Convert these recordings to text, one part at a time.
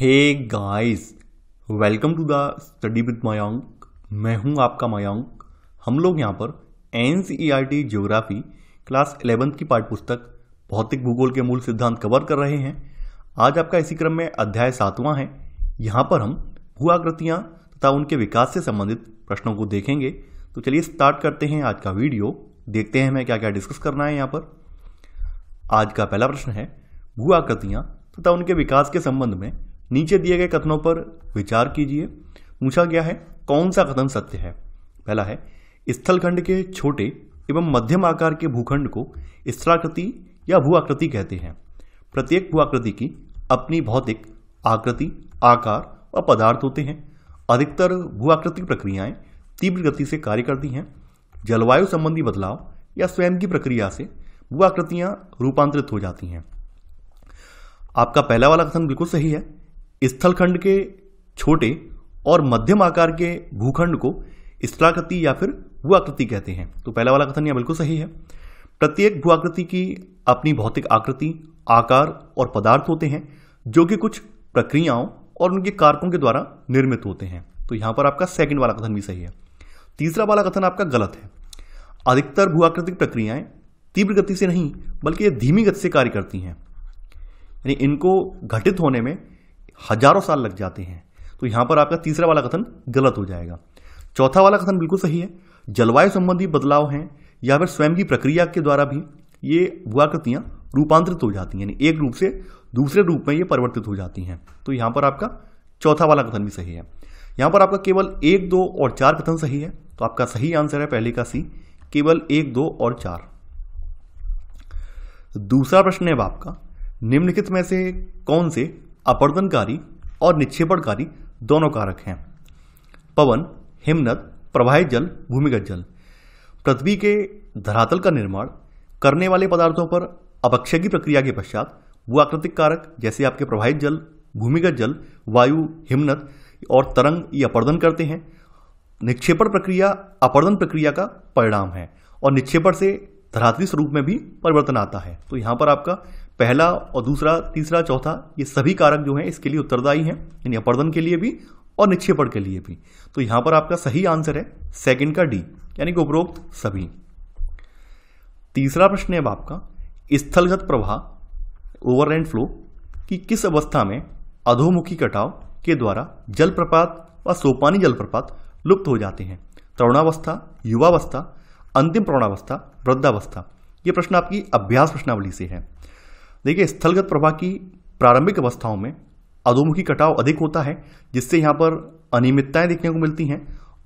hey guys welcome to the study with Mayank मैं हूं आपका मयांक हम लोग यहां पर N C E R T geography class eleventh की पाठ पुस्तक भौतिक भूगोल के मूल सिद्धांत कवर कर रहे हैं आज आपका इसी क्रम में अध्याय सातवां है यहां पर हम भू आकृतियाँ तथा उनके विकास से संबंधित प्रश्नों को देखेंगे तो चलिए स्टार्ट करते हैं आज का वीडियो देखते हैं हमें क्या क्या डिस्कस करना है यहाँ पर आज का पहला प्रश्न है भू आकृतियाँ तथा उनके विकास के संबंध में नीचे दिए गए कथनों पर विचार कीजिए पूछा गया है कौन सा कथन सत्य है पहला है स्थलखंड के छोटे एवं मध्यम आकार के भूखंड को स्थलाकृति या भूआकृति कहते हैं प्रत्येक भूआकृति की अपनी भौतिक आकृति आकार और पदार्थ होते हैं अधिकतर भू आकृति प्रक्रियाएं तीव्र गति से कार्य करती हैं जलवायु संबंधी बदलाव या स्वयं की प्रक्रिया से भूआकृतियां रूपांतरित हो जाती हैं आपका पहला वाला कथन बिल्कुल सही है स्थलखंड के छोटे और मध्यम आकार के भूखंड को स्थलाकृति या फिर भूआकृति कहते हैं तो पहला वाला कथन यह बिल्कुल सही है प्रत्येक भूआकृति की अपनी भौतिक आकृति आकार और पदार्थ होते हैं जो कि कुछ प्रक्रियाओं और उनके कारकों के द्वारा निर्मित होते हैं तो यहाँ पर आपका सेकंड वाला कथन भी सही है तीसरा वाला कथन आपका गलत है अधिकतर भूआकृतिक प्रक्रियाएं तीव्र गति से नहीं बल्कि ये धीमी गति से कार्य करती हैं यानी इनको घटित होने में हजारों साल लग जाते हैं तो यहां पर आपका तीसरा वाला कथन गलत हो जाएगा चौथा वाला कथन बिल्कुल सही है जलवायु संबंधी बदलाव हैं या फिर स्वयं की प्रक्रिया के द्वारा भी ये भूआकृतियाँ रूपांतरित हो जाती हैं यानी एक रूप से दूसरे रूप में ये परिवर्तित हो जाती हैं तो यहां पर आपका चौथा वाला कथन भी सही है यहां पर आपका केवल एक दो और चार कथन सही है तो आपका सही आंसर है पहले का सी केवल एक दो और चार दूसरा प्रश्न है आपका निम्नलिखित में से कौन से अपर्दनकारी और निक्षेपणकारी दोनों कारक हैं पवन हिमनद प्रवाहित जल भूमिगत जल पृथ्वी के धरातल का निर्माण करने वाले पदार्थों पर अपक्षय की प्रक्रिया के पश्चात वो आकृतिक कारक जैसे आपके प्रवाहित जल भूमिगत जल वायु हिमनत और तरंग ये अपर्दन करते हैं निक्षेपण प्रक्रिया अपर्दन प्रक्रिया का परिणाम है और निक्षेपण से धरातली स्वरूप में भी परिवर्तन आता है तो यहाँ पर आपका पहला और दूसरा तीसरा चौथा ये सभी कारक जो हैं इसके लिए उत्तरदायी हैं यानी अपर्दन के लिए भी और निक्षेपण के लिए भी तो यहाँ पर आपका सही आंसर है सेकंड का डी यानी कि उपरोक्त सभी तीसरा प्रश्न है अब आपका स्थलगत प्रवाह ओवर एंड फ्लो की किस अवस्था में अधोमुखी कटाव के द्वारा जलप्रपात व सोपानी जलप्रपात लुप्त हो जाते हैं तरुणावस्था युवावस्था अंतिम प्रौणावस्था वृद्धावस्था ये प्रश्न आपकी अभ्यास प्रश्नावली से है देखिए स्थलगत प्रवाह की प्रारंभिक अवस्थाओं में अधोमुखी कटाव अधिक होता है जिससे यहाँ पर अनियमितताएं देखने को मिलती हैं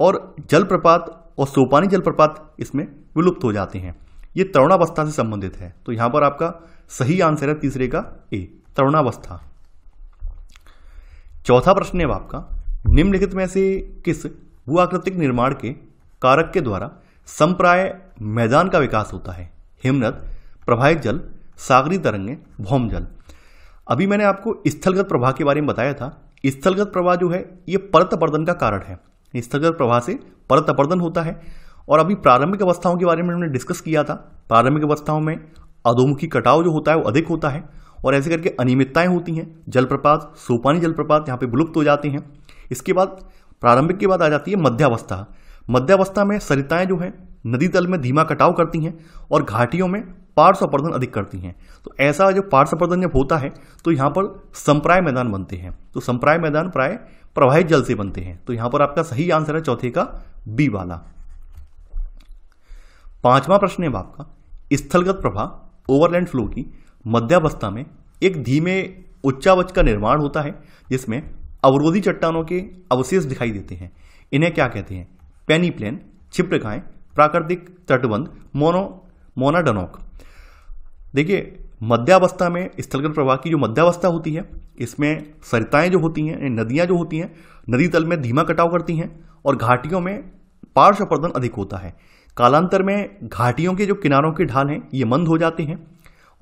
और जलप्रपात और सोपानी जलप्रपात इसमें विलुप्त हो जाते हैं ये तरुणावस्था से संबंधित है तो यहां पर आपका सही आंसर है तीसरे का ए तरुणावस्था चौथा प्रश्न है आपका निम्नलिखित में से किस भूआकृतिक निर्माण के कारक के द्वारा संप्राय मैदान का विकास होता है हिमनद प्रभावित जल सागरी तरंगें भौमजल अभी मैंने आपको स्थलगत प्रवाह के बारे में बताया था स्थलगत प्रवाह जो है ये परत अपर्दन का कारण है स्थलगत प्रवाह से परत अपर्दन होता है और अभी प्रारंभिक अवस्थाओं के बारे में हमने डिस्कस किया था प्रारंभिक अवस्थाओं में अधोमुखी कटाव जो होता है वो अधिक होता है और ऐसे करके अनियमितताएं होती हैं जलप्रपात सोपानी जलप्रपात यहाँ पे विलुप्त हो जाते हैं इसके बाद प्रारंभिक के बाद आ जाती है मध्यावस्था मध्यावस्था में सरिताएं जो हैं नदी तल में धीमा कटाव करती हैं और घाटियों में पार्श्वपर्धन अधिक करती हैं तो ऐसा जो पार्श्वपर्धन जब होता है तो यहाँ पर संप्राय मैदान बनते हैं तो संप्राय मैदान प्राय प्रवाहित जल से बनते हैं तो यहाँ पर आपका सही आंसर है चौथे का बी वाला पांचवा प्रश्न है आपका स्थलगत प्रभाव ओवरलैंड फ्लो की मध्यावस्था में एक धीमे उच्चावच का निर्माण होता है जिसमें अवरोधी चट्टानों के अवशेष दिखाई देते हैं इन्हें क्या कहते हैं पेनी प्लेन छिप्रकाएँ प्राकृतिक तटबंध मोनो मोनाडनोक देखिए मध्यावस्था में स्थलगत प्रवाह की जो मध्यावस्था होती है इसमें सरिताएं जो होती हैं नदियां जो होती हैं नदी तल में धीमा कटाव करती हैं और घाटियों में पार्श्व प्रदन अधिक होता है कालांतर में घाटियों के जो किनारों के ढाल हैं ये मंद हो जाते हैं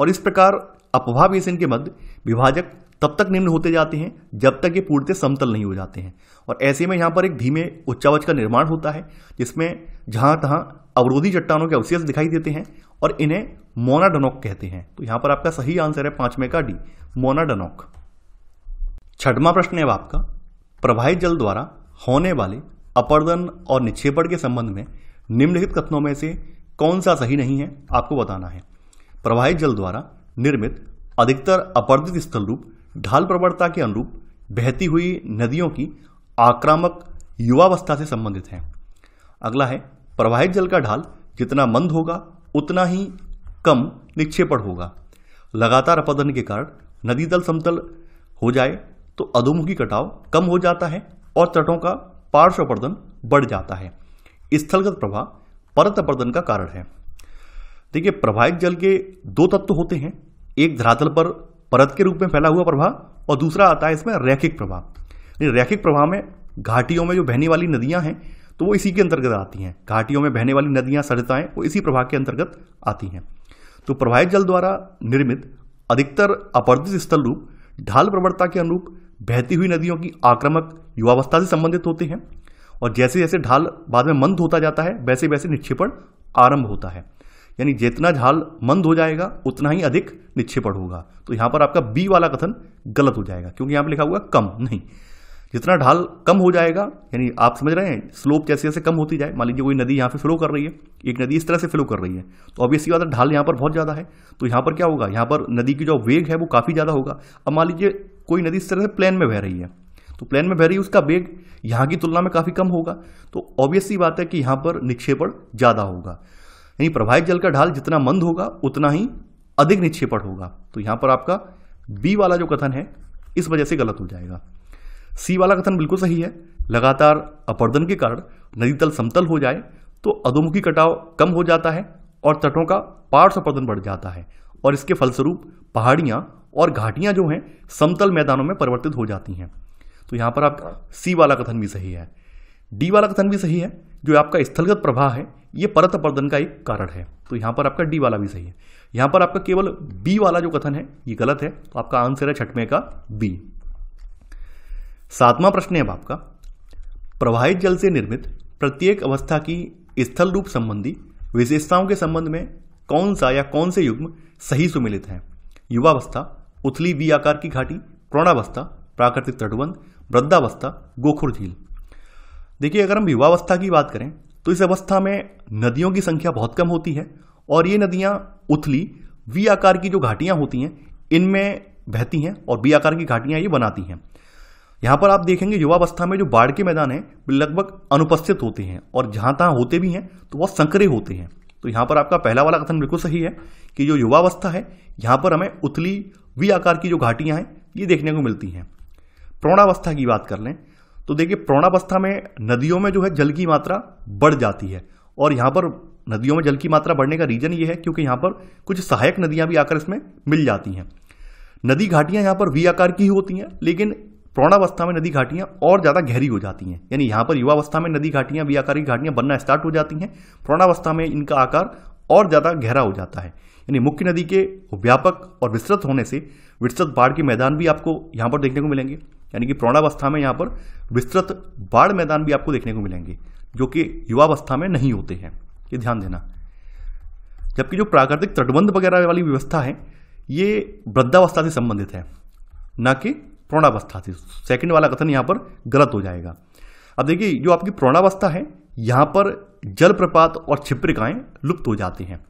और इस प्रकार अपभाव बेसिन के मध्य विभाजक तब तक निम्न होते जाते हैं जब तक ये पूर्णतः समतल नहीं हो जाते हैं और ऐसे में यहाँ पर एक धीमे उच्चावच का निर्माण होता है जिसमें जहां तहां अवरोधी चट्टानों के अवशेष दिखाई देते हैं और इन्हें मोनाडनोक कहते हैं तो यहां पर आपका सही आंसर है पांचवें का डी मोनाडनोक छठवां प्रश्न है आपका प्रभावित जल द्वारा होने वाले अपर्दन और निक्षेपण के संबंध में निम्नलिखित कथनों में से कौन सा सही नहीं है आपको बताना है प्रवाहित जल द्वारा निर्मित अधिकतर अपर्दित स्थल रूप ढाल प्रवणता के अनुरूप बहती हुई नदियों की आक्रामक युवावस्था से संबंधित हैं अगला है प्रवाहित जल का ढाल जितना मंद होगा उतना ही कम निक्षेपण होगा लगातार अपदन के कारण नदी दल समतल हो जाए तो अधोमुखी कटाव कम हो जाता है और तटों का पार्श्व अपर्दन बढ़ जाता है स्थलगत प्रवाह परत अपर्दन का कारण है देखिए प्रवाहित जल के दो तत्व होते हैं एक धरातल पर परत के रूप में फैला हुआ प्रभाव और दूसरा आता है इसमें रैखिक प्रभाव रैखिक प्रभाव में घाटियों में जो बहने वाली नदियां हैं तो वो इसी के अंतर्गत आती हैं घाटियों में बहने वाली नदियाँ सरिताएँ वो इसी प्रभाग के अंतर्गत आती हैं तो प्रवाहित जल द्वारा निर्मित अधिकतर अपर्दित स्थल रूप ढाल प्रवणता के अनुरूप बहती हुई नदियों की आक्रामक युवावस्था से संबंधित होते हैं और जैसे जैसे ढाल बाद में मंद होता जाता है वैसे वैसे निक्षेपण आरंभ होता है यानी जितना ढाल मंद हो जाएगा उतना ही अधिक निक्षेपण होगा तो यहाँ पर आपका बी वाला कथन गलत हो जाएगा क्योंकि यहाँ पर लिखा हुआ कम नहीं जितना ढाल कम हो जाएगा यानी आप समझ रहे हैं स्लोप जैसे जैसे कम होती जाए मान लीजिए कोई नदी यहाँ पर फ्लो कर रही है एक नदी इस तरह से फ्लो कर रही है तो अब इसी बात है ढाल यहाँ पर बहुत ज़्यादा है तो यहाँ पर क्या होगा यहाँ पर नदी की जो वेग है वो काफ़ी ज़्यादा होगा अब मान लीजिए कोई नदी इस तरह से प्लेन में बह रही है तो प्लेन में बह रही है उसका वेग यहाँ की तुलना में काफ़ी कम होगा तो ऑब्वियसली बात है कि यहाँ पर निक्षेपण ज़्यादा होगा यानी प्रभावित जल का ढाल जितना मंद होगा उतना ही अधिक निक्षेपण होगा तो यहाँ पर आपका बी वाला जो कथन है इस वजह से गलत हो जाएगा सी वाला कथन बिल्कुल सही है लगातार अपर्दन के कारण नदी तल समतल हो जाए तो अधोमुखी कटाव कम हो जाता है और तटों का पार्श्व अपर्दन बढ़ जाता है और इसके फलस्वरूप पहाड़ियाँ और घाटियाँ जो हैं समतल मैदानों में परिवर्तित हो जाती हैं तो यहाँ पर आपका सी वाला कथन भी सही है डी वाला कथन भी सही है जो आपका स्थलगत प्रभाव है ये परत अपर्दन का एक कारण है तो यहाँ पर आपका डी वाला भी सही है यहाँ पर आपका केवल बी वाला जो कथन है ये गलत है तो आपका आंसर है छठवें का बी सातवां प्रश्न है अब आपका प्रवाहित जल से निर्मित प्रत्येक अवस्था की स्थल रूप संबंधी विशेषताओं के संबंध में कौन सा या कौन से युग्म सही सुमिलित हैं युवावस्था उथली वी आकार की घाटी प्रौणावस्था प्राकृतिक तटबंध वृद्धावस्था गोखुर झील देखिए अगर हम युवावस्था की बात करें तो इस अवस्था में नदियों की संख्या बहुत कम होती है और ये नदियाँ उथली वी आकार की जो घाटियाँ होती हैं इनमें बहती हैं और बी आकार की घाटियाँ ये बनाती हैं यहाँ पर आप देखेंगे युवावस्था में जो बाढ़ के मैदान हैं वे लगभग अनुपस्थित होते हैं और जहाँ तहाँ होते भी हैं तो बहुत संकरे होते हैं तो यहाँ पर आपका पहला वाला कथन बिल्कुल सही है कि जो युवावस्था है यहाँ पर हमें उथली वी आकार की जो घाटियाँ हैं ये देखने को मिलती हैं प्रौणावस्था की बात कर लें तो देखिए प्रौणावस्था में नदियों में जो है जल की मात्रा बढ़ जाती है और यहाँ पर नदियों में जल की मात्रा बढ़ने का रीजन ये है क्योंकि यहाँ पर कुछ सहायक नदियाँ भी आकर इसमें मिल जाती हैं नदी घाटियाँ यहाँ पर वी आकार की होती हैं लेकिन प्रौणावस्था में नदी घाटियां और ज़्यादा गहरी हो जाती हैं यानी यहां पर युवावस्था में नदी घाटियां भी आकार की बनना स्टार्ट हो जाती हैं प्रौणावस्था में इनका आकार और ज़्यादा गहरा हो जाता है यानी मुख्य नदी के व्यापक और विस्तृत होने से विस्तृत बाढ़ के मैदान भी आपको यहां पर देखने को मिलेंगे यानी कि प्रौणावस्था में यहाँ पर विस्तृत बाढ़ मैदान भी आपको देखने को मिलेंगे जो कि युवावस्था में नहीं होते हैं ये ध्यान देना जबकि जो प्राकृतिक तटबंध वगैरह वाली व्यवस्था है ये वृद्धावस्था से संबंधित है न कि प्रौणावस्था थी सेकंड वाला कथन यहाँ पर गलत हो जाएगा अब देखिए जो आपकी प्रौणावस्था है यहाँ पर जलप्रपात और छिप्रिकाएँ लुप्त हो जाती हैं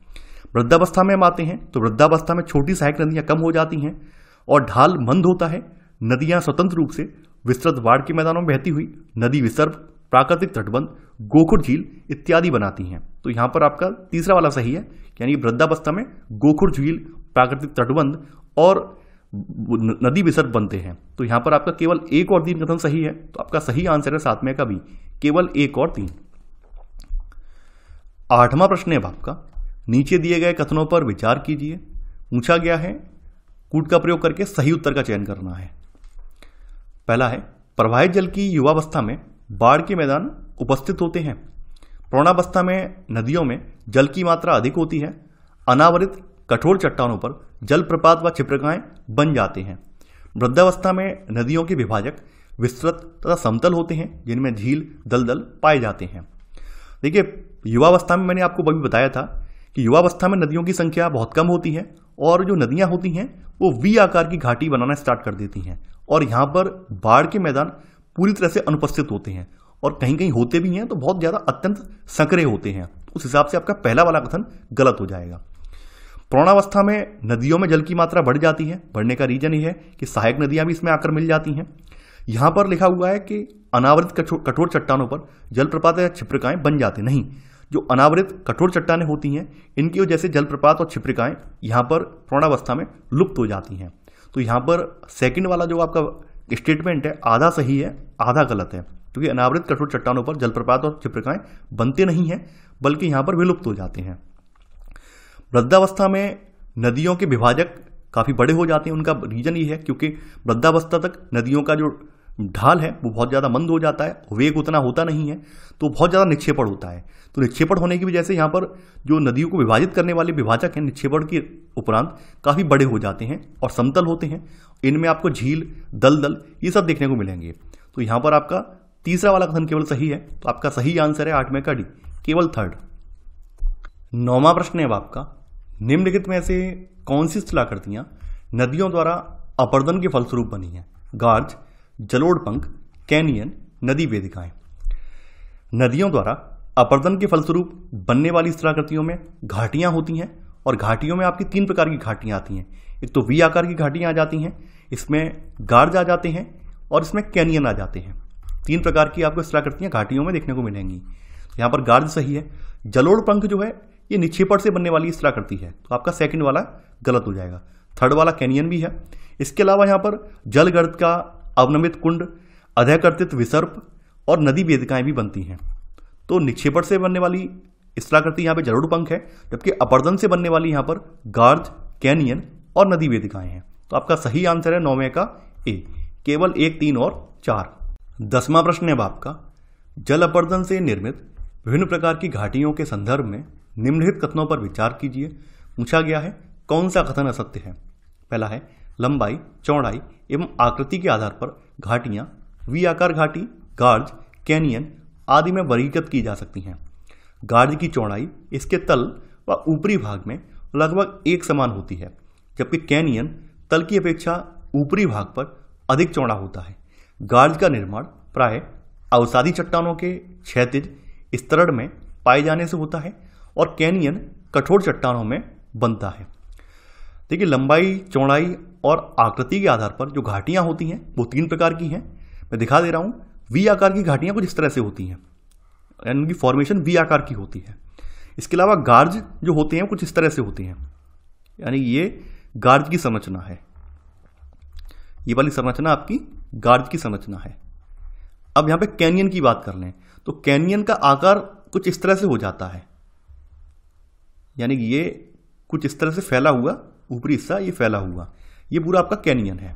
वृद्धावस्था में हम आते हैं तो वृद्धावस्था में छोटी सहायक नदियाँ कम हो जाती हैं और ढाल मंद होता है नदियाँ स्वतंत्र रूप से विस्तृत वाड़ के मैदानों में बहती हुई नदी विसर्ग प्राकृतिक तटबंध गोखुर झील इत्यादि बनाती हैं तो यहाँ पर आपका तीसरा वाला सही है यानी वृद्धावस्था में गोखुर झील प्राकृतिक तटबंध और नदी विसर्ग बनते हैं तो यहां पर आपका केवल एक और तीन कथन सही है तो आपका सही आंसर है सातवें का भी केवल एक और तीन आठवां प्रश्न है आपका नीचे दिए गए कथनों पर विचार कीजिए पूछा गया है कूट का प्रयोग करके सही उत्तर का चयन करना है पहला है प्रवाहित जल की युवावस्था में बाढ़ के मैदान उपस्थित होते हैं प्रौणावस्था में नदियों में जल की मात्रा अधिक होती है अनावरित कठोर चट्टानों पर जलप्रपात व छिप्रकाएं बन जाते हैं वृद्धावस्था में नदियों के विभाजक विस्तृत तथा समतल होते हैं जिनमें झील दलदल पाए जाते हैं देखिए युवावस्था में मैंने आपको अभी बताया था कि युवावस्था में नदियों की संख्या बहुत कम होती है और जो नदियाँ होती हैं वो वी आकार की घाटी बनाना स्टार्ट कर देती हैं और यहाँ पर बाढ़ के मैदान पूरी तरह से अनुपस्थित होते हैं और कहीं कहीं होते भी हैं तो बहुत ज़्यादा अत्यंत संकरे होते हैं उस हिसाब से आपका पहला वाला कथन गलत हो जाएगा प्रौणावस्था में नदियों में जल की मात्रा बढ़ जाती है बढ़ने का रीजन ये है कि सहायक नदियाँ भी इसमें आकर मिल जाती हैं यहाँ पर लिखा हुआ है कि अनावृत कठोर चट्टानों पर जलप्रपात या छिप्रिकाएं बन जाते नहीं जो अनावृत कठोर चट्टाने होती हैं इनकी वजह से जलप्रपात और छिप्रिकाएँ यहाँ पर प्रौणावस्था में लुप्त हो जाती हैं तो यहाँ पर सेकंड वाला जो आपका स्टेटमेंट है आधा सही है आधा गलत है क्योंकि अनावृत कठोर चट्टानों पर जलप्रपात और छिप्रिकाएँ बनते नहीं हैं बल्कि यहाँ पर विलुप्त हो जाते हैं वृद्धावस्था में नदियों के विभाजक काफ़ी बड़े हो जाते हैं उनका रीज़न ये है क्योंकि वृद्धावस्था तक नदियों का जो ढाल है वो बहुत ज़्यादा मंद हो जाता है वेग उतना होता नहीं है तो बहुत ज़्यादा निक्षेपण होता है तो निक्षेपण होने की वजह से यहाँ पर जो नदियों को विभाजित करने वाले विभाजक हैं निक्षेपण के उपरांत काफ़ी बड़े हो जाते हैं और समतल होते हैं इनमें आपको झील दलदल ये सब देखने को मिलेंगे तो यहाँ पर आपका तीसरा वाला कथन केवल सही है तो आपका सही आंसर है आठ में का डी केवल थर्ड नौवा प्रश्न है आपका निम्नलिखित में से कौन सी स्थलाकृतियाँ नदियों द्वारा अपर्दन के फलस्वरूप बनी हैं गार्ज जलोड़पंख कैनियन नदी वेदिकाएं नदियों द्वारा अपर्दन के फलस्वरूप बनने वाली स्थलाकृतियों में घाटियाँ होती हैं और घाटियों में आपकी तीन प्रकार की घाटियाँ आती हैं एक तो वी आकार की घाटियाँ आ जाती हैं इसमें गार्ज आ जाते हैं और इसमें कैनियन आ जाते हैं तीन प्रकार की आपको स्थलाकृतियाँ घाटियों में देखने को मिलेंगी यहाँ पर गार्ज सही है जलोड़ पंख जो है ये निक्षेपण से बनने वाली स्त्रा करती है तो आपका सेकंड वाला गलत हो जाएगा थर्ड वाला कैनियन भी है इसके अलावा यहाँ पर जलगर्द का अवनमित कुंड अधिकर्तित विसर्प और नदी वेदिकाएं भी बनती हैं तो निक्षेपण से बनने वाली स्त्राकृति यहाँ पर जरूर पंख है जबकि अपर्दन से बनने वाली यहाँ पर गार्ज कैनियन और नदी वेदिकाएं हैं तो आपका सही आंसर है नौवे का ए केवल एक तीन और चार दसवां प्रश्न है अब आपका जल अपर्दन से निर्मित विभिन्न प्रकार की घाटियों के संदर्भ में निम्नलिखित कथनों पर विचार कीजिए पूछा गया है कौन सा कथन असत्य है पहला है लंबाई चौड़ाई एवं आकृति के आधार पर घाटियाँ वी आकार घाटी गार्ज कैनियन आदि में वर्गीकृत की जा सकती हैं गार्ज की चौड़ाई इसके तल व ऊपरी भाग में लगभग एक समान होती है जबकि कैनियन तल की अपेक्षा ऊपरी भाग पर अधिक चौड़ा होता है गार्ज का निर्माण प्राय अवसादी चट्टानों के क्षैतिज स्तरण में पाए जाने से होता है और कैनियन कठोर चट्टानों में बनता है देखिए लंबाई चौड़ाई और आकृति के आधार पर जो घाटियाँ होती हैं वो तीन प्रकार की हैं मैं दिखा दे रहा हूँ वी आकार की घाटियाँ कुछ इस तरह से होती हैं यानी उनकी फॉर्मेशन वी आकार की होती है इसके अलावा गार्ज जो होते हैं कुछ इस तरह से होती हैं यानी ये गार्ज की संरचना है ये वाली संरचना आपकी गार्ज की संरचना है अब यहाँ पे कैनियन की बात कर लें तो कैनियन का आकार कुछ इस तरह से हो जाता है यानी कि ये कुछ इस तरह से फैला हुआ ऊपरी हिस्सा ये फैला हुआ ये पूरा आपका कैनियन है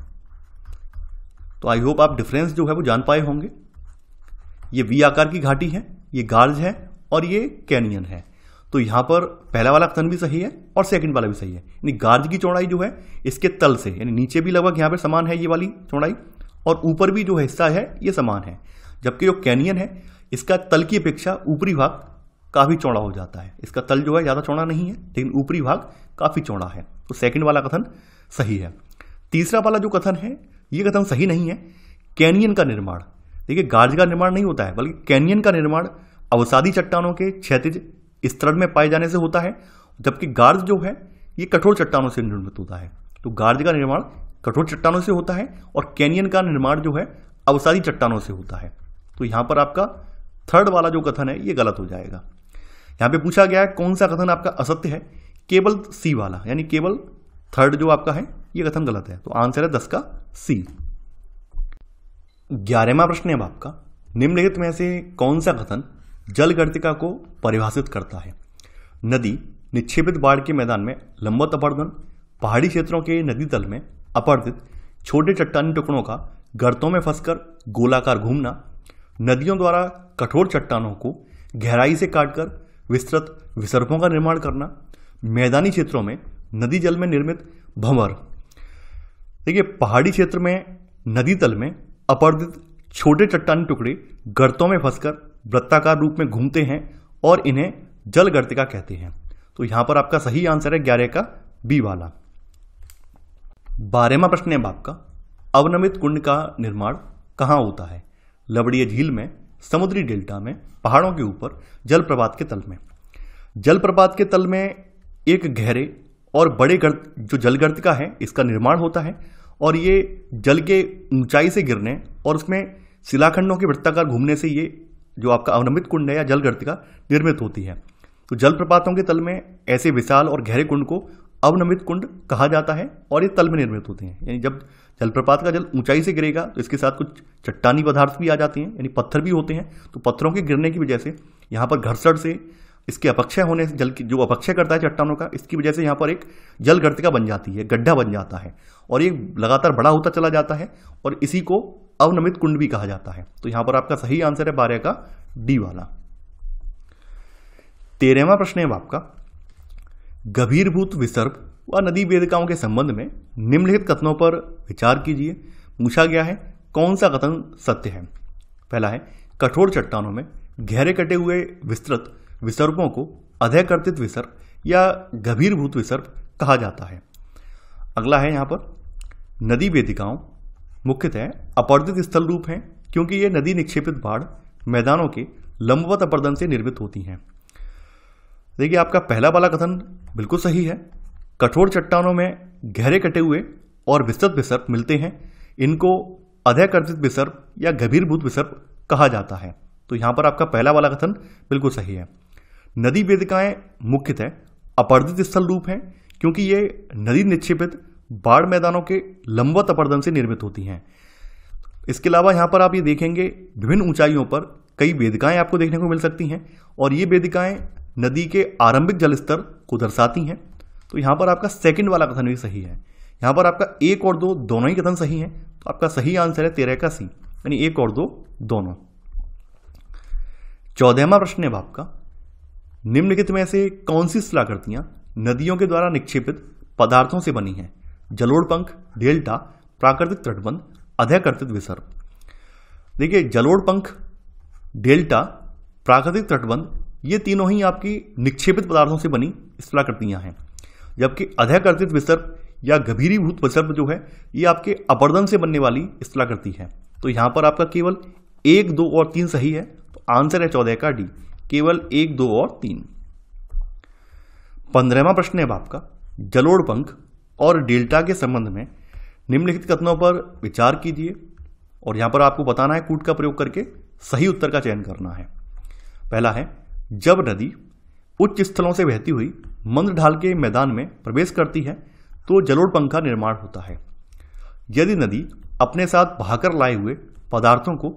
तो आई होप आप डिफरेंस जो है वो जान पाए होंगे ये वी आकार की घाटी है ये गार्ज है और ये कैनियन है तो यहां पर पहला वाला कथन भी सही है और सेकंड वाला भी सही है यानी गार्ज की चौड़ाई जो है इसके तल से यानी नीचे भी लगभग यहाँ पर समान है ये वाली चौड़ाई और ऊपर भी जो हिस्सा है ये समान है जबकि जो कैनियन है इसका तल की अपेक्षा ऊपरी भाग काफ़ी चौड़ा हो जाता है इसका तल जो है ज़्यादा चौड़ा नहीं है लेकिन ऊपरी भाग काफ़ी चौड़ा है तो सेकंड वाला कथन सही है तीसरा वाला जो कथन है ये कथन सही नहीं है कैनियन का निर्माण देखिए गार्ज का निर्माण नहीं होता है बल्कि कैनियन का निर्माण अवसादी चट्टानों के क्षेत्र स्तरण में पाए जाने से होता है जबकि गार्ज जो है ये कठोर चट्टानों से निर्मित होता है तो गार्ज का निर्माण कठोर चट्टानों से होता है और कैनियन का निर्माण जो है अवसादी चट्टानों से होता है तो यहां पर आपका थर्ड वाला जो कथन है ये गलत हो जाएगा यहां पे पूछा गया है कौन सा कथन आपका असत्य है केवल सी वाला यानी केवल थर्ड जो आपका है ये कथन गलत है तो आंसर है दस का सी ग्यारहवा प्रश्न है अब आपका निम्नलिखित में से कौन सा कथन जल गर्तिका को परिभाषित करता है नदी निक्षेपित बाढ़ के मैदान में लंबत अपर्दन पहाड़ी क्षेत्रों के नदी तल में अपर्दित छोटे चट्टानी टुकड़ों का गर्तों में फंसकर गोलाकार घूमना नदियों द्वारा कठोर चट्टानों को गहराई से काटकर विस्तृत विसर्पों का निर्माण करना मैदानी क्षेत्रों में नदी जल में निर्मित भंवर देखिए पहाड़ी क्षेत्र में नदी तल में अपर्दित छोटे चट्टानी टुकड़े गर्तों में फंसकर वृत्ताकार रूप में घूमते हैं और इन्हें जल गर्तिका कहते हैं तो यहां पर आपका सही आंसर है ग्यारह का बी वाला बारहवा प्रश्न है आपका अवनमित कुंड का निर्माण कहाँ होता है लबड़िया झील में समुद्री डेल्टा में पहाड़ों के ऊपर जलप्रपात के तल में जलप्रपात के तल में एक गहरे और बड़े गर्द जो जल का है इसका निर्माण होता है और ये जल के ऊंचाई से गिरने और उसमें शिलाखंडों के वृत्ताकार घूमने से ये जो आपका अवनमित कुंड है या जल का निर्मित होती है तो जलप्रपातों के तल में ऐसे विशाल और गहरे कुंड को अवनमित कुंड कहा जाता है और ये तल में निर्मित होते हैं यानी जब जलप्रपात का जल ऊंचाई से गिरेगा तो इसके साथ कुछ चट्टानी पदार्थ भी आ जाते हैं यानी पत्थर भी होते हैं तो पत्थरों के गिरने की वजह से यहाँ पर घर्षण से इसके अपक्षय होने से जल की जो अपक्षय करता है चट्टानों का इसकी वजह से यहाँ पर एक जल गर्तिका बन जाती है गड्ढा बन जाता है और ये लगातार बड़ा होता चला जाता है और इसी को अवनमित कुंड भी कहा जाता है तो यहाँ पर आपका सही आंसर है बारह का डी वाला तेरहवा प्रश्न है आपका गंभीरभूत विसर्प व नदी वेदिकाओं के संबंध में निम्नलिखित कथनों पर विचार कीजिए पूछा गया है कौन सा कथन सत्य है पहला है कठोर चट्टानों में गहरे कटे हुए विस्तृत विसर्पों को अधिकर्तित विसर्प या गभीरभूत विसर्प कहा जाता है अगला है यहाँ पर नदी वेदिकाओं मुख्यतः अपर्दित स्थल रूप हैं क्योंकि ये नदी निक्षेपित बाढ़ मैदानों के लंबवत अपर्दन से निर्मित होती हैं देखिए आपका पहला वाला कथन बिल्कुल सही है कठोर चट्टानों में गहरे कटे हुए और विस्तृत विसर्प मिलते हैं इनको अधिकर्जित विसर्प या गंभीरभूत विसर्प कहा जाता है तो यहां पर आपका पहला वाला कथन बिल्कुल सही है नदी वेदिकाएं मुख्यतः अपर्दित स्थल रूप हैं क्योंकि ये नदी निक्षेपित बाढ़ मैदानों के लंबवत अपर्दन से निर्मित होती हैं इसके अलावा यहाँ पर आप ये देखेंगे विभिन्न ऊंचाइयों पर कई वेदिकाएं आपको देखने को मिल सकती हैं और ये वेदिकाएं नदी के आरंभिक जलस्तर को दर्शाती हैं तो यहाँ पर आपका सेकंड वाला कथन भी सही है यहाँ पर आपका एक और दो दोनों ही कथन सही है तो आपका सही आंसर है तेरह का सी यानी एक और दो दोनों चौदहवा प्रश्न है आपका निम्नलिखित में से कौन सी सलाकृतियाँ नदियों के द्वारा निक्षेपित पदार्थों से बनी हैं जलोड़पंख डेल्टा प्राकृतिक तटबंध अधयकर्तित विसर्ग देखिए जलोड़ पंख डेल्टा प्राकृतिक तटबंध ये तीनों ही आपकी निक्षेपित पदार्थों से बनी स्थलाकृतियाँ हैं जबकि अधयकर्तित विसर्प या गंभीरीभूत विसर्प जो है ये आपके अपर्दन से बनने वाली स्थलाकृति है तो यहाँ पर आपका केवल एक दो और तीन सही है तो आंसर है चौदह का डी केवल एक दो और तीन पंद्रहवा प्रश्न है आपका जलोड़ पंख और डेल्टा के संबंध में निम्नलिखित कथनों पर विचार कीजिए और यहां पर आपको बताना है कूट का प्रयोग करके सही उत्तर का चयन करना है पहला है जब नदी उच्च स्थलों से बहती हुई मंद ढाल के मैदान में प्रवेश करती है तो जलोड़पंख का निर्माण होता है यदि नदी अपने साथ बहाकर लाए हुए पदार्थों को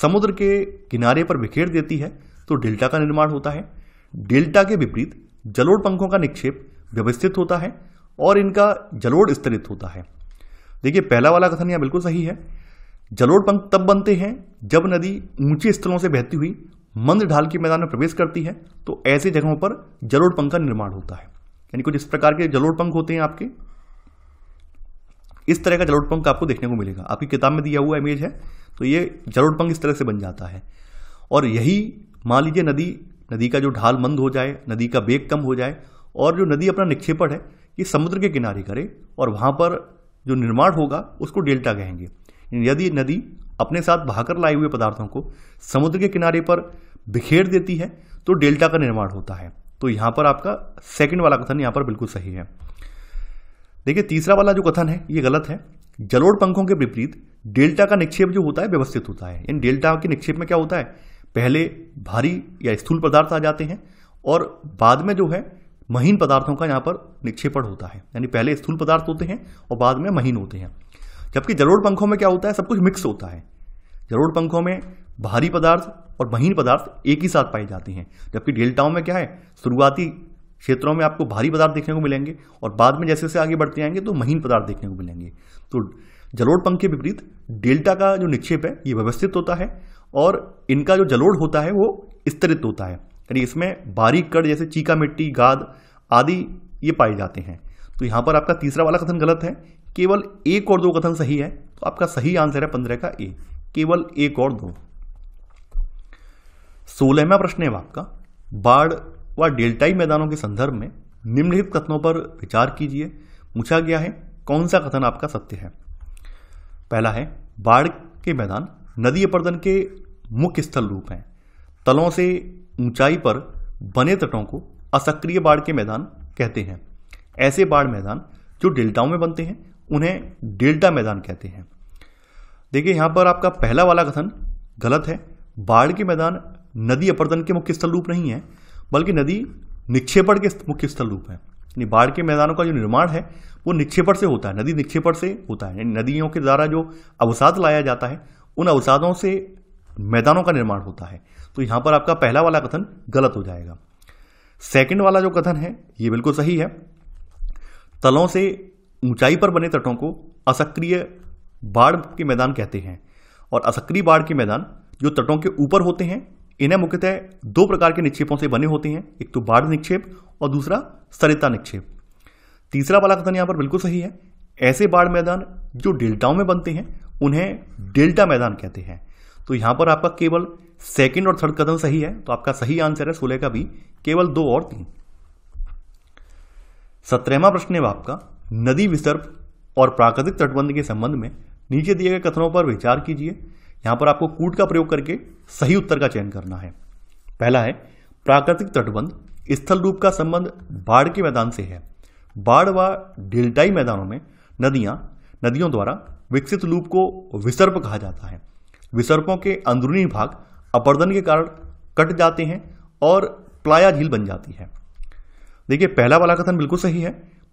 समुद्र के किनारे पर बिखेर देती है तो डेल्टा का निर्माण होता है डेल्टा के विपरीत जलोड़ पंखों का निक्षेप व्यवस्थित होता है और इनका जलोड़ स्तरित होता है देखिए पहला वाला कथन यह बिल्कुल सही है जलोड़ पंख तब बनते हैं जब नदी ऊंचे स्थलों से बहती हुई मंद ढाल के मैदान में प्रवेश करती है तो ऐसी जगहों पर जलोड़ पंख का निर्माण होता है यानी कुछ इस प्रकार के जलोड़ पंख होते हैं आपके इस तरह का जलोड़ पंख आपको देखने को मिलेगा आपकी किताब में दिया हुआ इमेज है तो ये जलोड़ पंख इस तरह से बन जाता है और यही मान लीजिए नदी नदी का जो ढाल मंद हो जाए नदी का बेग कम हो जाए और जो नदी अपना निक्षेपण है ये समुद्र के किनारे करे और वहाँ पर जो निर्माण होगा उसको डेल्टा कहेंगे यदि नदी अपने साथ बहाकर लाए हुए पदार्थों को समुद्र के किनारे पर बिखेर देती है तो डेल्टा का निर्माण होता है तो यहां पर आपका सेकंड वाला कथन यहां पर बिल्कुल सही है देखिए तीसरा वाला जो कथन है ये गलत है जलोड़ पंखों के विपरीत डेल्टा का निक्षेप जो होता है व्यवस्थित होता है इन डेल्टा के निक्षेप में क्या होता है पहले भारी या स्थूल पदार्थ आ जाते हैं और बाद में जो है महीन पदार्थों का यहाँ पर निक्षेपण होता है यानी पहले स्थूल पदार्थ होते हैं और बाद में महीन होते हैं जबकि जलोड़ पंखों में क्या होता है सब कुछ मिक्स होता है जलोड़ पंखों में भारी पदार्थ और महीन पदार्थ एक ही साथ पाए जाते हैं जबकि डेल्टाओं में क्या है शुरुआती क्षेत्रों में आपको भारी पदार्थ देखने को मिलेंगे और बाद में जैसे जैसे आगे बढ़ते आएंगे तो महीन पदार्थ देखने को मिलेंगे तो जलोड़ पंख के विपरीत डेल्टा का जो निक्षेप है ये व्यवस्थित होता है और इनका जो जलोड़ होता है वो स्तरित होता है यानी इसमें बारीक कड़ जैसे चीका मिट्टी गाद आदि ये पाए जाते हैं तो यहाँ पर आपका तीसरा वाला कथन गलत है केवल एक और दो कथन सही है तो आपका सही आंसर है पंद्रह का ए केवल एक और दो सोलहवा प्रश्न है आपका बाढ़ व डेल्टाई मैदानों के संदर्भ में निम्नलिखित कथनों पर विचार कीजिए पूछा गया है कौन सा कथन आपका सत्य है पहला है बाढ़ के मैदान नदी अपर्दन के मुख्य स्थल रूप हैं तलों से ऊंचाई पर बने तटों को असक्रिय बाढ़ के मैदान कहते हैं ऐसे बाढ़ मैदान जो डेल्टाओं में बनते हैं उन्हें डेल्टा मैदान कहते हैं देखिए यहाँ पर आपका पहला वाला कथन गलत है बाढ़ के मैदान नदी अपर्दन के मुख्य स्थल रूप नहीं है बल्कि नदी निक्षेपण के मुख्य स्थल रूप है यानी बाढ़ के मैदानों का जो निर्माण है वो निक्षेपण से होता है नदी निक्षेपण से होता है यानी नदियों के द्वारा जो अवसाद लाया जाता है उन अवसादों से मैदानों का निर्माण होता है तो यहाँ पर आपका पहला वाला कथन गलत हो जाएगा सेकंड वाला जो कथन है ये बिल्कुल सही है तलों से ऊंचाई पर बने तटों को असक्रिय बाढ़ के मैदान कहते हैं और असक्रिय बाढ़ के मैदान जो तटों के ऊपर होते हैं इन्हें मुख्यतः दो प्रकार के निक्षेपों से बने होते हैं एक तो बाढ़ निक्षेप और दूसरा सरिता निक्षेप तीसरा वाला कथन यहाँ पर बिल्कुल सही है ऐसे बाढ़ मैदान जो डेल्टाओं में बनते हैं उन्हें डेल्टा मैदान कहते हैं तो यहाँ पर आपका केवल सेकेंड और थर्ड कथन सही है तो आपका सही आंसर है सोलह का भी केवल दो और तीन सत्रहवा प्रश्न है आपका नदी विसर्प और प्राकृतिक तटबंध के संबंध में नीचे दिए गए कथनों पर विचार कीजिए यहां पर आपको कूट का प्रयोग करके सही उत्तर का चयन करना है पहला है प्राकृतिक तटबंध स्थल रूप का संबंध बाढ़ के मैदान से है बाढ़ व डेल्टाई मैदानों में नदियां नदियों द्वारा विकसित लूप को विसर्प कहा जाता है विसर्पों के अंदरूनी भाग अपर्दन के कारण कट जाते हैं और प्लाया झील बन जाती है देखिए पहला वाला कथन बिल्कुल सही है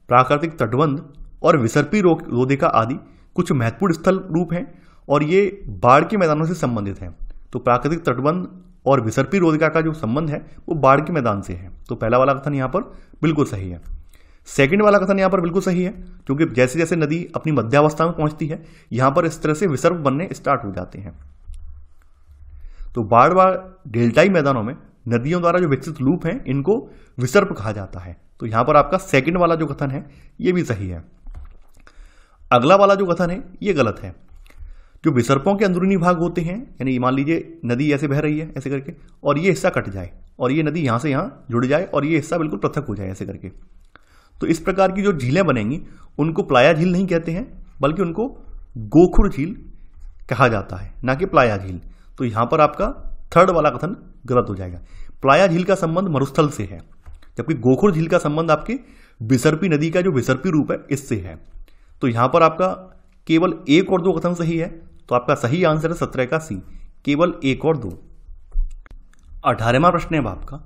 प्राकृतिक तटबंध और विसर्पी रोधिका आदि कुछ महत्वपूर्ण स्थल रूप हैं और ये बाढ़ के मैदानों से संबंधित हैं तो प्राकृतिक तटबंध और विसर्पी रोजगार का जो संबंध है वो बाढ़ के मैदान से है तो पहला वाला कथन यहाँ पर बिल्कुल सही है सेकंड वाला कथन यहाँ पर बिल्कुल सही है क्योंकि जैसे जैसे नदी अपनी मध्यावस्था में पहुंचती है यहाँ पर इस तरह से विसर्प बनने स्टार्ट हो जाते हैं तो बाढ़ बाढ़ डेल्टाई मैदानों में नदियों द्वारा जो विकसित लूप हैं इनको विसर्प कहा जाता है तो यहाँ पर आपका सेकंड वाला जो कथन है ये भी सही है अगला वाला जो कथन है ये गलत है जो विसर्पों के अंदरूनी भाग होते हैं यानी मान लीजिए नदी ऐसे बह रही है ऐसे करके और ये हिस्सा कट जाए और ये नदी यहाँ से यहाँ जुड़ जाए और ये हिस्सा बिल्कुल पृथक हो जाए ऐसे करके तो इस प्रकार की जो झीलें बनेंगी उनको प्लाया झील नहीं कहते हैं बल्कि उनको गोखुर झील कहा जाता है ना कि प्लाया झील तो यहाँ पर आपका थर्ड वाला कथन गलत हो जाएगा प्लाया झील का संबंध मरुस्थल से है जबकि गोखुर झील का संबंध आपके विसर्पी नदी का जो विसर्पी रूप है इससे है तो यहाँ पर आपका केवल एक और दो कथन सही है तो आपका सही आंसर है सत्रह का सी केवल एक और दो अठारहवा प्रश्न है आपका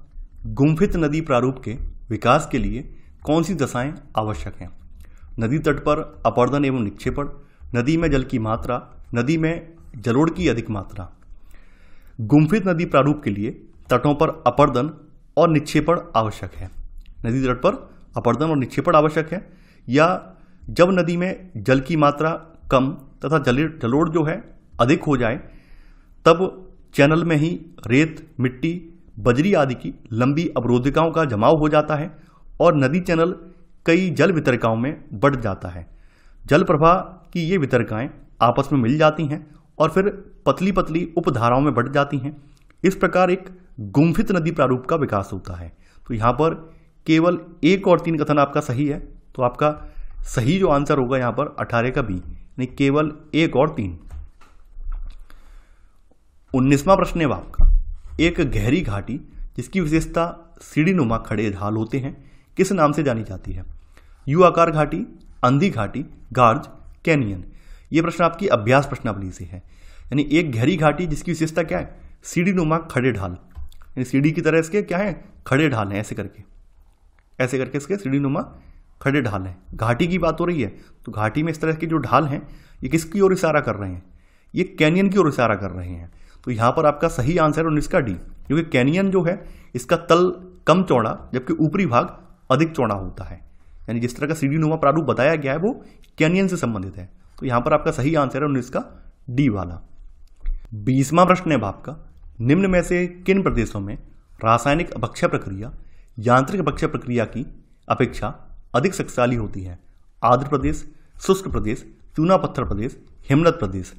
गुम्फित नदी प्रारूप के विकास के लिए कौन सी दशाएं आवश्यक हैं नदी तट पर अपर्दन एवं निक्षेपण नदी में जल की मात्रा नदी में जलोड़ की अधिक मात्रा गुम्फित नदी प्रारूप के लिए तटों पर अपर्दन और निक्षेपण आवश्यक है नदी तट पर अपर्दन और निक्षेपण आवश्यक है या जब नदी में जल की मात्रा कम तथा जलोड़ जो है अधिक हो जाए तब चैनल में ही रेत मिट्टी बजरी आदि की लंबी अवरोधिकाओं का जमाव हो जाता है और नदी चैनल कई जल वितरकाओं में बढ़ जाता है जल प्रभाव की ये वितरिकाएँ आपस में मिल जाती हैं और फिर पतली पतली उपधाराओं में बढ़ जाती हैं इस प्रकार एक गुम्फित नदी प्रारूप का विकास होता है तो यहाँ पर केवल एक और तीन कथन आपका सही है तो आपका सही जो आंसर होगा यहाँ पर अठारह का बी यानी केवल एक और तीन उन्नीसवा प्रश्न है आपका एक गहरी घाटी जिसकी विशेषता सीढ़ी नुमा खड़े ढाल होते हैं किस नाम से जानी जाती है यू आकार घाटी अंधी घाटी गार्ज कैनियन ये प्रश्न आपकी अभ्यास प्रश्नावली से है यानी एक गहरी घाटी जिसकी विशेषता क्या है सीढ़ी नुमा खड़े ढाल यानी सीढ़ी की तरह इसके क्या है खड़े ढाल हैं ऐसे करके ऐसे करके इसके सीढ़ी नुमा खड़े ढाल हैं घाटी की बात हो रही है तो घाटी में इस तरह के जो ढाल हैं ये किसकी ओर इशारा कर रहे हैं ये कैनियन की ओर इशारा कर रहे हैं तो यहाँ पर आपका सही आंसर है उन्नीस का डी क्योंकि कैनियन जो है इसका तल कम चौड़ा जबकि ऊपरी भाग अधिक चौड़ा होता है यानी जिस तरह का सीढ़ी नुमा प्रारूप बताया गया है वो कैनियन से संबंधित है तो यहाँ पर आपका सही आंसर है उन्नीस का डी वाला बीसवा प्रश्न है आपका निम्न में से किन प्रदेशों में रासायनिक अपक्षय प्रक्रिया यांत्रिक अपक्षय प्रक्रिया की अपेक्षा अधिक शक्तिशाली होती है आंध्र प्रदेश शुष्क प्रदेश चूना पत्थर प्रदेश हिमलत प्रदेश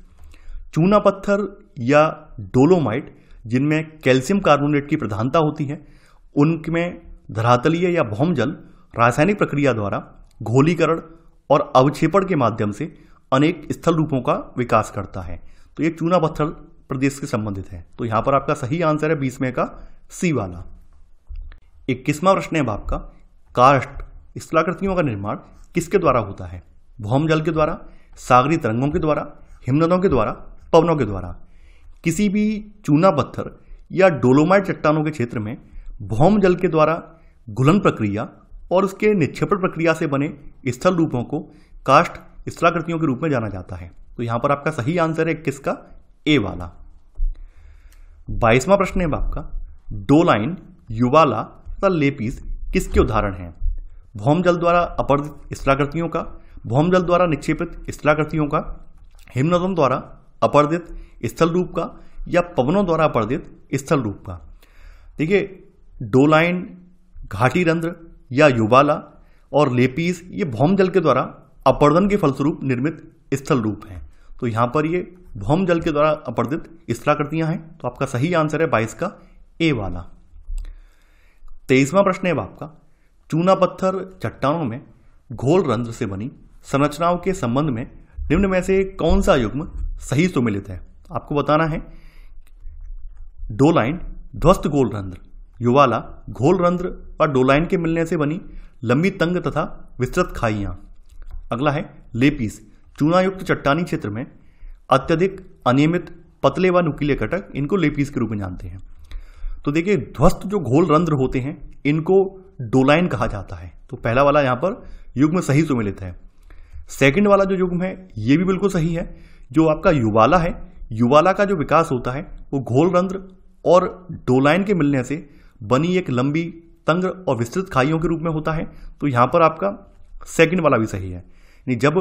चूना पत्थर या डोलोमाइट जिनमें कैल्शियम कार्बोनेट की प्रधानता होती है उनमें धरातलीय या भौम जल रासायनिक प्रक्रिया द्वारा घोलीकरण और अवक्षेपण के माध्यम से अनेक स्थल रूपों का विकास करता है तो ये चूना पत्थर प्रदेश से संबंधित है तो यहाँ पर आपका सही आंसर है बीसवें का सी वाला इक्कीसवा प्रश्न है अब आपका कास्ट स्थलाकृतियों का निर्माण किसके द्वारा होता है भौम जल के द्वारा सागरी तरंगों के द्वारा हिमनदों के द्वारा पवनों के द्वारा किसी भी चूना पत्थर या डोलोमाइट चट्टानों के क्षेत्र में भौम जल के द्वारा घुलन प्रक्रिया और उसके निक्षेपण प्रक्रिया से बने स्थल रूपों को काष्ठ स्थलाकृतियों के रूप में जाना जाता है तो यहां पर आपका सही आंसर है किसका ए वाला बाईसवां प्रश्न है आपका डोलाइन युवाला तथा लेपिस किसके उदाहरण हैं भौमजल द्वारा अपर्दित स्थलाकृतियों का भौमजल द्वारा निक्षेपित स्थलाकृतियों का हिमनदन द्वारा अपर्दित स्थल रूप का या पवनों द्वारा अपर्दित स्थल रूप का देखिए डोलाइन घाटी रंध्र या युबाला और लेपीस ये भौमजल के द्वारा अपर्दन के फलस्वरूप निर्मित स्थल रूप हैं तो यहाँ पर ये भौम जल के द्वारा अपर्दित स्थलाकृतियाँ हैं तो आपका सही आंसर है बाईस का ए वाला तेईसवा प्रश्न है आपका चूना पत्थर चट्टानों में घोल रंध्र से बनी संरचनाओं के संबंध में निम्न में से कौन सा युग्म सही सुमिलित है आपको बताना है डोलाइन ध्वस्त गोल रंध्र युवाला घोल रंध्र और डोलाइन के मिलने से बनी लंबी तंग तथा विस्तृत खाइयाँ अगला है लेपिस चूनायुक्त चट्टानी क्षेत्र में अत्यधिक अनियमित पतले व नुकीले कटक इनको लेपिस के रूप में जानते हैं तो देखिए ध्वस्त जो घोल रंध्र होते हैं इनको डोलाइन कहा जाता है तो पहला वाला यहां पर युग्म सही सुमिलित है सेकंड वाला जो युग्म है ये भी बिल्कुल सही है जो आपका युवाला है युवाला का जो विकास होता है वो घोल रंध्र और डोलाइन के मिलने से बनी एक लंबी तंग और विस्तृत खाइयों के रूप में होता है तो यहाँ पर आपका सेकंड वाला भी सही है यानी जब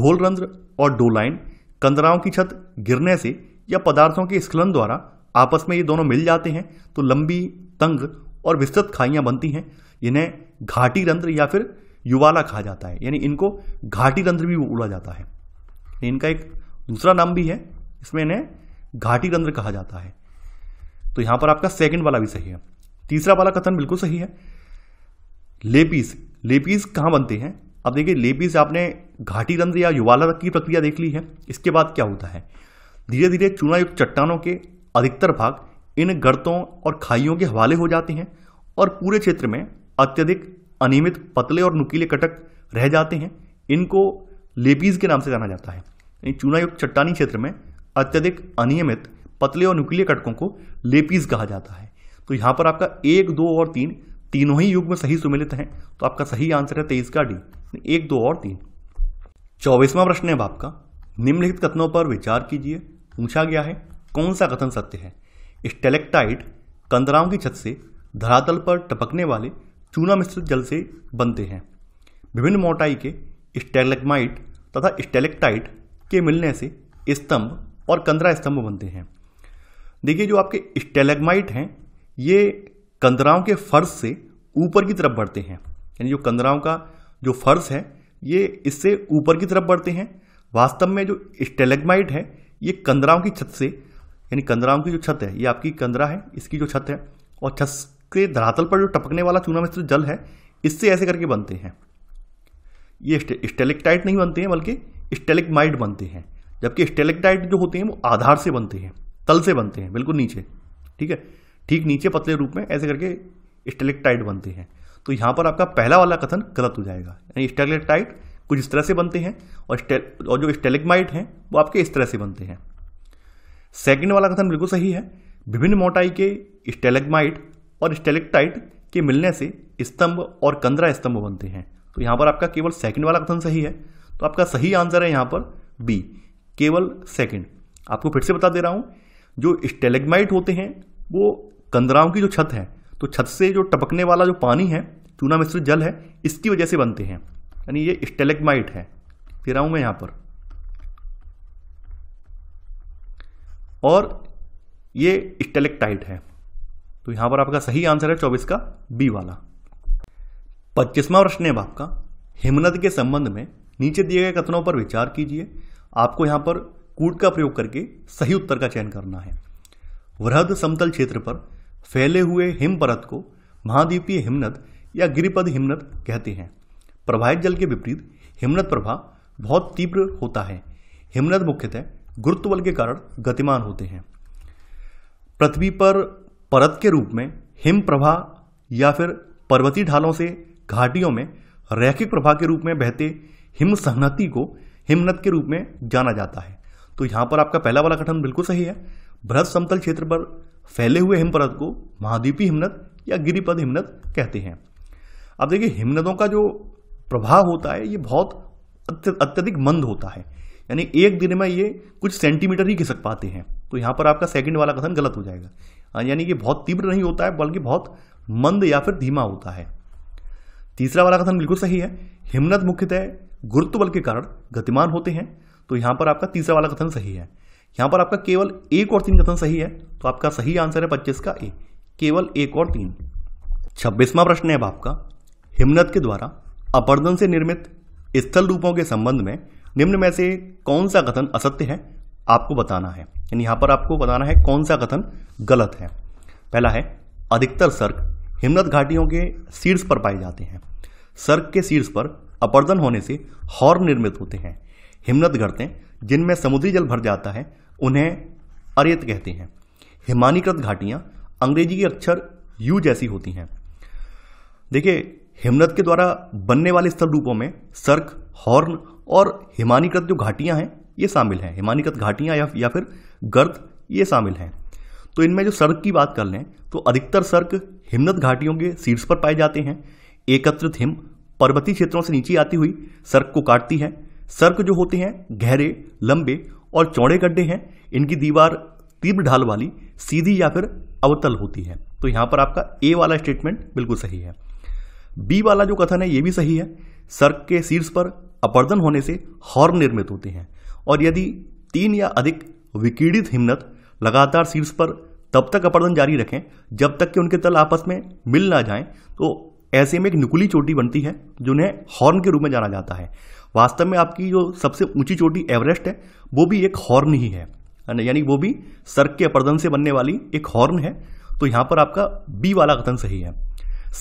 घोल रंध्र और डोलाइन कंदराओं की छत गिरने से या पदार्थों के स्खलन द्वारा आपस में ये दोनों मिल जाते हैं तो लंबी तंग और विस्तृत खाइयाँ बनती हैं इन्हें घाटी रंध्र या फिर युवाला कहा जाता है यानी इनको घाटी रंध्र भी बोला जाता है इनका एक दूसरा नाम भी है इसमें इन्हें घाटी रंध्र कहा जाता है तो यहां पर आपका सेकंड वाला भी सही है तीसरा वाला कथन बिल्कुल सही है लेपीस लेपीस कहां बनते हैं अब देखिए लेपीस आपने घाटी रंध्र या युवाला की प्रक्रिया देख ली है इसके बाद क्या होता है धीरे धीरे चूनायुक्त चट्टानों के अधिकतर भाग इन गर्तों और खाइयों के हवाले हो जाते हैं और पूरे क्षेत्र में अत्यधिक अनियमित पतले और नुकीले कटक रह जाते हैं इनको लेपीज के नाम से जाना जाता है यानी चूनायुक्त चट्टानी क्षेत्र में अत्यधिक अनियमित पतले और नुकीले कटकों को लेपीज कहा जाता है तो यहाँ पर आपका एक दो और तीन तीनों ही युग में सही सुमिलित हैं तो आपका सही आंसर है तेईस का डी एक दो और तीन चौबीसवां प्रश्न है आपका निम्नलिखित कथनों पर विचार कीजिए पूछा गया है कौन सा कथन सत्य है स्टेलेक्टाइट कंदराओं की छत से धरातल पर टपकने वाले चूना मिश्रित जल से बनते हैं विभिन्न मोटाई के स्टेलेगमाइट तथा स्टेलेक्टाइट के मिलने से स्तंभ और कंदरा स्तंभ बनते हैं देखिए जो आपके स्टेलेगमाइट हैं ये कंदराओं के फर्श से ऊपर की तरफ बढ़ते हैं यानी जो कंदराओं का जो फर्श है ये इससे ऊपर की तरफ बढ़ते हैं वास्तव में जो स्टेलेगमाइट है ये कंदराओं की छत से यानी कंदराओं की जो छत है ये आपकी कंदरा है इसकी जो छत है और छत इसके धरातल पर जो टपकने वाला चूना मिश्रित जल है इससे ऐसे करके बनते हैं ये स्टेलेक्टाइट नहीं बनते हैं बल्कि स्टेलेक्माइट बनते हैं जबकि स्टेलेक्टाइट जो होते हैं वो आधार से बनते हैं तल से बनते हैं बिल्कुल नीचे ठीक है ठीक नीचे पतले रूप में ऐसे करके स्टेलिकटाइट बनते हैं तो यहाँ पर आपका पहला वाला कथन गलत हो जाएगा यानी स्टेलेक्टाइट कुछ इस तरह से बनते हैं और और जो स्टेलिकमाइट हैं वो आपके इस तरह से बनते हैं सेकेंड वाला कथन बिल्कुल सही है विभिन्न मोटाई के स्टेलेगमाइट और स्टेलेक्टाइट के मिलने से स्तंभ और कंदरा स्तंभ बनते हैं तो यहाँ पर आपका केवल सेकंड वाला कथन सही है तो आपका सही आंसर है यहाँ पर बी केवल सेकंड आपको फिर से बता दे रहा हूँ जो स्टेलेगमाइट होते हैं वो कंदराओं की जो छत है तो छत से जो टपकने वाला जो पानी है चूना मिश्रित जल है इसकी वजह से बनते हैं यानी ये स्टेलेगमाइट है दे रहा हूँ मैं यहाँ पर और ये स्टेलेक्टाइट है तो यहां पर आपका सही आंसर है चौबीस का बी वाला पच्चीसवा प्रश्न है आपका हिमनद के संबंध में नीचे दिए गए कथनों पर विचार कीजिए आपको यहां पर कूट का प्रयोग करके सही उत्तर का चयन करना है वृहद समतल क्षेत्र पर फैले हुए हिम परत को महाद्वीपीय हिमनद या गिरिपद हिमनद कहते हैं प्रवाहित जल के विपरीत हिमनद प्रभाव बहुत तीव्र होता है हिमनद मुख्यतः गुरुत्व बल के कारण गतिमान होते हैं पृथ्वी पर परत के रूप में हिम प्रभा या फिर पर्वतीय ढालों से घाटियों में रैखिक प्रभा के रूप में बहते हिम सहनति को हिमनद के रूप में जाना जाता है तो यहाँ पर आपका पहला वाला कथन बिल्कुल सही है बृहद समतल क्षेत्र पर फैले हुए परत को महाद्वीपी हिमनद या गिरिपद हिमनद कहते हैं अब देखिए हिमनदों का जो प्रभाव होता है ये बहुत अत्यधिक मंद होता है यानी एक दिन में ये कुछ सेंटीमीटर ही खिसक पाते हैं तो यहाँ पर आपका सेकंड वाला कथन गलत हो जाएगा हाँ, यानी कि बहुत तीव्र नहीं होता है बल्कि बहुत मंद या फिर धीमा होता है तीसरा वाला कथन बिल्कुल सही है हिमनद मुख्यतः गुरुत्व बल के कारण गतिमान होते हैं तो यहाँ पर आपका तीसरा वाला कथन सही है यहाँ पर आपका केवल एक और तीन कथन सही है तो आपका सही आंसर है पच्चीस का ए केवल एक और तीन छब्बीसवां प्रश्न है अब आपका हिमनद के द्वारा अपर्दन से निर्मित स्थल रूपों के संबंध में निम्न में से कौन सा कथन असत्य है आपको बताना है यानी यहां पर आपको बताना है कौन सा कथन गलत है पहला है अधिकतर सर्क हिमनद घाटियों के शीर्ष पर पाए जाते हैं सर्क के शीर्ष पर अपर्दन होने से हॉर्न निर्मित होते हैं हिमनद घरते जिनमें समुद्री जल भर जाता है उन्हें अरेत कहते हैं हिमानीकृत घाटियां अंग्रेजी के अक्षर यू जैसी होती हैं देखिए हिमनद के द्वारा बनने वाले स्थल रूपों में सर्क हॉर्न और हिमानीकृत जो घाटियां हैं ये शामिल हैं हिमानीकृत घाटियां या, या फिर गर्द ये शामिल हैं तो इनमें जो सर्क की बात कर लें तो अधिकतर सर्क हिमनद घाटियों के शीर्ष पर पाए जाते हैं एकत्रित हिम पर्वतीय क्षेत्रों से नीचे आती हुई सर्क को काटती है सर्क जो होते हैं गहरे लंबे और चौड़े गड्ढे हैं इनकी दीवार तीव्र ढाल वाली सीधी या फिर अवतल होती है तो यहाँ पर आपका ए वाला स्टेटमेंट बिल्कुल सही है बी वाला जो कथन है ये भी सही है सर्क के शीर्ष पर अपर्दन होने से हॉर्न निर्मित होते हैं और यदि तीन या अधिक विकीड़ित हिम्मत लगातार शीर्ष पर तब तक अपर्दन जारी रखें जब तक कि उनके तल आपस में मिल ना जाएं तो ऐसे में एक नुकुली चोटी बनती है जो उन्हें हॉर्न के रूप में जाना जाता है वास्तव में आपकी जो सबसे ऊंची चोटी एवरेस्ट है वो भी एक हॉर्न ही है यानी वो भी सर्क के अपर्दन से बनने वाली एक हॉर्न है तो यहाँ पर आपका बी वाला कथन सही है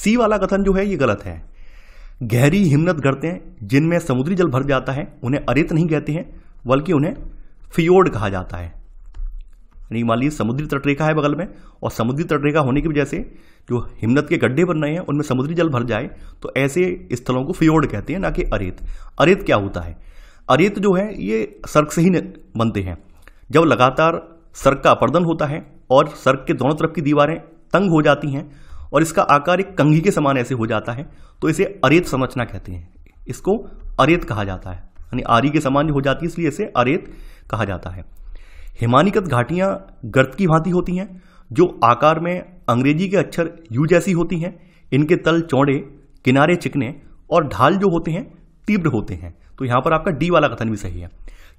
सी वाला कथन जो है ये गलत है गहरी हिम्मत गढ़ते हैं जिनमें समुद्री जल भर जाता है उन्हें अरित नहीं कहते हैं बल्कि उन्हें फियोर्ड कहा जाता है यानी मान लीजिए समुद्री तटरेखा है बगल में और समुद्री तटरेखा होने की वजह से जो हिमनत के गड्ढे बन रहे हैं उनमें समुद्री जल भर जाए तो ऐसे स्थलों को फियोर्ड कहते हैं ना कि अरेत अरेत क्या होता है अरेत जो है ये सर्क से ही बनते हैं जब लगातार सर्क का अपर्दन होता है और सर्क के दोनों तरफ की दीवारें तंग हो जाती हैं और इसका आकार एक कंघी के समान ऐसे हो जाता है तो इसे अरेत संरचना कहते हैं इसको अरेत कहा जाता है यानी आरी के समान हो जाती है इसलिए इसे अरेत कहा जाता है हिमानीकृत घाटियाँ गर्त की भांति होती हैं जो आकार में अंग्रेजी के अक्षर यू जैसी होती हैं इनके तल चौड़े किनारे चिकने और ढाल जो होते हैं तीव्र होते हैं तो यहाँ पर आपका डी वाला कथन भी सही है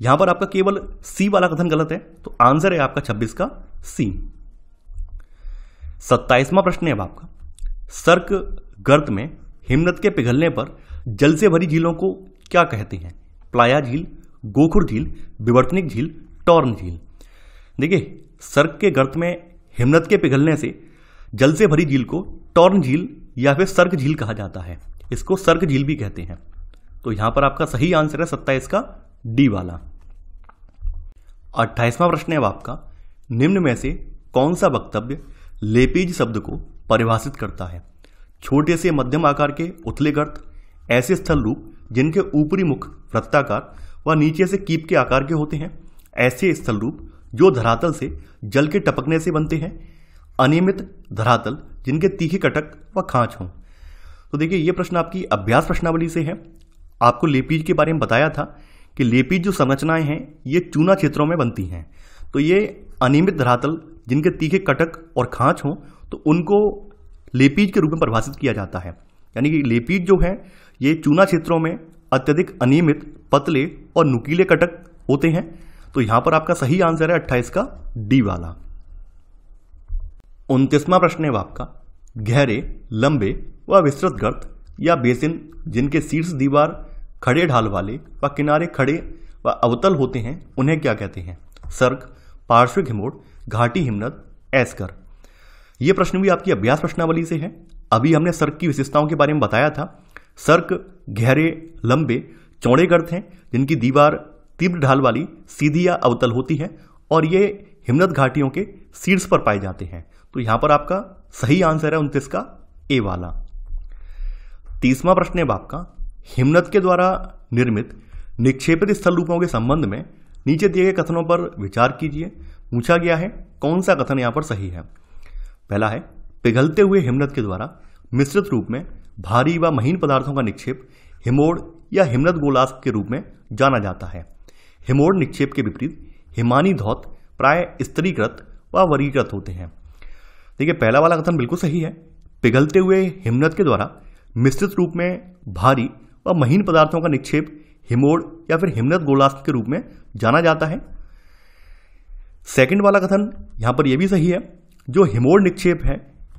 यहाँ पर आपका केवल सी वाला कथन गलत है तो आंसर है आपका छब्बीस का सी सत्ताईसवा प्रश्न है अब आपका सर्क गर्त में हिमनत के पिघलने पर जल से भरी झीलों को क्या कहते हैं प्लाया झील गोखुर झील विवर्तनिक झील टॉर्न झील देखिए सर्क के गर्त में हिमनद के पिघलने से जल से भरी झील को टॉर्न झील या फिर सर्क झील कहा जाता है इसको सर्क झील भी कहते हैं तो यहां पर आपका सही आंसर है सत्ताईस का डी वाला अट्ठाईसवां प्रश्न है आपका निम्न में से कौन सा वक्तव्य लेपीज शब्द को परिभाषित करता है छोटे से मध्यम आकार के उथले गर्त ऐसे स्थल रूप जिनके ऊपरी मुख वृत्ताकार व नीचे से कीप के आकार के होते हैं ऐसे स्थल रूप जो धरातल से जल के टपकने से बनते हैं अनियमित धरातल जिनके तीखे कटक व खाँच हों तो देखिए ये प्रश्न आपकी अभ्यास प्रश्नावली से है आपको लेपीज के बारे में बताया था कि लेपीज जो संरचनाएं हैं ये चूना क्षेत्रों में बनती हैं तो ये अनियमित धरातल जिनके तीखे कटक और खाँच हों तो उनको लेपीज के रूप में परिभाषित किया जाता है यानी कि लेपीज जो है ये चूना क्षेत्रों में अत्यधिक अनियमित पतले और नुकीले कटक होते हैं तो यहां पर आपका सही आंसर है अट्ठाईस का डी वाला उनतीसवा प्रश्न है आपका गहरे लंबे व विस्तृत गर्त या बेसिन जिनके शीर्ष दीवार खड़े ढाल वाले व किनारे खड़े व अवतल होते हैं उन्हें क्या कहते हैं सर्क पार्श्विक हिमोड घाटी हिमनद एस्कर यह प्रश्न भी आपकी अभ्यास प्रश्नावली से है अभी हमने सर्क की विशेषताओं के बारे में बताया था सर्क गहरे लंबे चौड़े गर्द हैं जिनकी दीवार तीव्र ढाल वाली सीधी या अवतल होती है और ये हिमनद घाटियों के सीड्स पर पाए जाते हैं तो यहां पर आपका सही आंसर है उनतीस का ए वाला तीसवा प्रश्न है आपका हिमनद के द्वारा निर्मित निक्षेपित स्थल रूपों के संबंध में नीचे दिए गए कथनों पर विचार कीजिए पूछा गया है कौन सा कथन यहां पर सही है पहला है पिघलते हुए हिमनद के द्वारा मिश्रित रूप में भारी व महीन पदार्थों का निक्षेप हिमोड़ या हिमनद गोलास्प के रूप में जाना जाता है हिमोड़ निक्षेप के विपरीत हिमानी धौत प्राय स्त्रीकृत व वर्गीकृत होते हैं देखिए पहला वाला कथन बिल्कुल सही है पिघलते हुए हिमनद के द्वारा मिश्रित रूप में भारी व महीन पदार्थों का निक्षेप हिमोड़ या फिर हिमनद गोलास्प के रूप में जाना जाता है सेकंड वाला कथन यहाँ पर यह भी सही है जो हिमोड़ निक्षेप है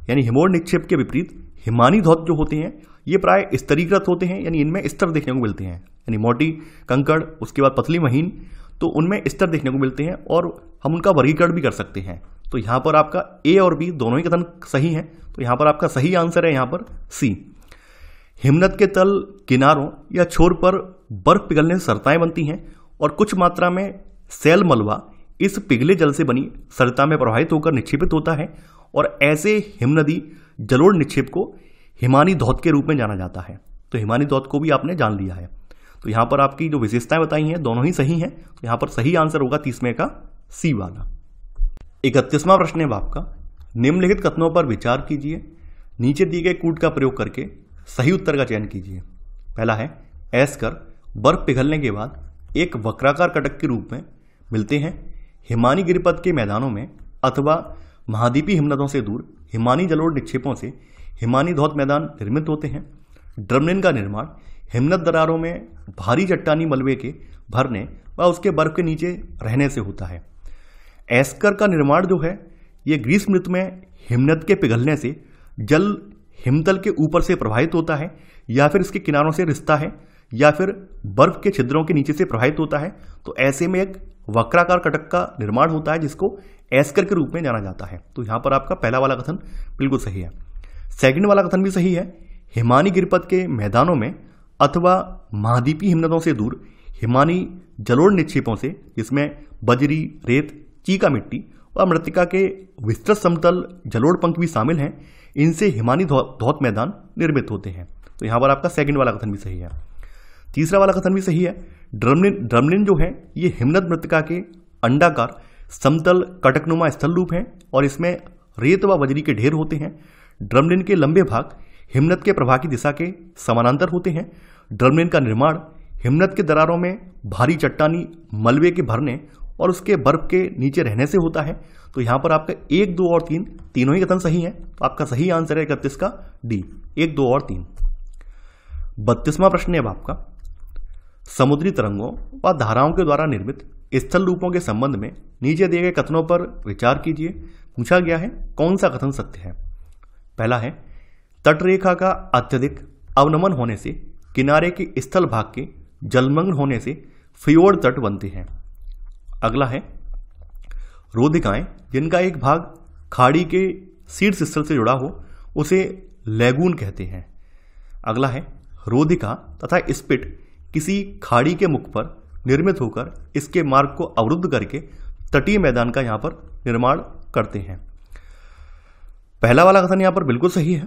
यानी हिमोड़ निक्षेप के विपरीत हिमानी धौत जो होते हैं ये प्राय स्तरीकृत होते हैं यानी इनमें स्तर देखने को मिलते हैं यानी मोटी कंकड़ उसके बाद पतली महीन तो उनमें स्तर देखने को मिलते हैं और हम उनका वर्गीकरण भी कर सकते हैं तो यहाँ पर आपका ए और बी दोनों ही कथन सही हैं तो यहाँ पर आपका सही आंसर है यहाँ पर सी हिमनद के तल किनारों या छोर पर बर्फ पिघलने सरताएं बनती हैं और कुछ मात्रा में सेल मलवा इस पिघले जल से बनी सरता में प्रवाहित होकर निक्षेपित होता है और ऐसे हिमनदी जलोढ़ निक्षेप को हिमानी धौत के रूप में जाना जाता है तो हिमानी धौत को भी आपने जान लिया है तो यहां पर आपकी जो विशेषताएं बताई हैं दोनों ही सही हैं तो यहां पर सही आंसर होगा तीसवें का सी वाला इकतीसवां प्रश्न है आपका निम्नलिखित कथनों पर विचार कीजिए नीचे दिए गए कूट का प्रयोग करके सही उत्तर का चयन कीजिए पहला है ऐस कर बर्फ पिघलने के बाद एक वक्राकार कटक के रूप में मिलते हैं हिमानी गिरिपथ के मैदानों में अथवा महाद्वीपी हिमनदों से दूर हिमानी जलोर निक्षेपों से हिमानी धौत मैदान निर्मित होते हैं ड्रमलिन का निर्माण हिमनत दरारों में भारी चट्टानी मलबे के भरने व उसके बर्फ के नीचे रहने से होता है एस्कर का निर्माण जो है ये ग्रीष्म ऋतु में हिमनत के पिघलने से जल हिमतल के ऊपर से प्रभावित होता है या फिर इसके किनारों से रिश्ता है या फिर बर्फ के छिद्रों के नीचे से प्रभावित होता है तो ऐसे में एक वक्राकार कटक का निर्माण होता है जिसको एस्कर के रूप में जाना जाता है तो यहां पर आपका पहला वाला कथन बिल्कुल सही है सेकंड वाला कथन भी सही है हिमानी गिरपत के मैदानों में अथवा महाद्वीपी हिमनदों से दूर हिमानी जलोड़ निक्षेपों से जिसमें बजरी रेत चीका मिट्टी और मृतिका के विस्तृत समतल जलोड़ पंख भी शामिल हैं इनसे हिमानी धौत मैदान निर्मित होते हैं तो यहाँ पर आपका सेकंड वाला कथन भी सही है तीसरा वाला कथन भी सही है ड्रमलिन ड्रमलिन जो है ये हिमनद मृतिका के अंडाकार समतल कटकनुमा स्थल रूप हैं और इसमें रेत व बजरी के ढेर होते हैं ड्रमलिन के लंबे भाग हिमनत के प्रभा की दिशा के समानांतर होते हैं ड्रमलिन का निर्माण हिमनत के दरारों में भारी चट्टानी मलबे के भरने और उसके बर्फ के नीचे रहने से होता है तो यहाँ पर आपका एक दो और तीन तीनों ही कथन सही हैं तो आपका सही आंसर है इकतीस का डी एक दो और तीन बत्तीसवां प्रश्न है अब आपका समुद्री तरंगों व धाराओं के द्वारा निर्मित स्थल रूपों के संबंध में नीचे दिए गए कथनों पर विचार कीजिए पूछा गया है कौन सा कथन सत्य है पहला है तटरेखा का अत्यधिक अवनमन होने से किनारे के स्थल भाग के जलमग्न होने से फ्योर्ड तट बनते हैं अगला है रोधिकाएं जिनका एक भाग खाड़ी के शीर्ष स्थल से जुड़ा हो उसे लेगून कहते हैं अगला है रोधिका तथा स्पिट किसी खाड़ी के मुख पर निर्मित होकर इसके मार्ग को अवरुद्ध करके तटीय मैदान का यहाँ पर निर्माण करते हैं पहला वाला कथन यहाँ पर बिल्कुल सही है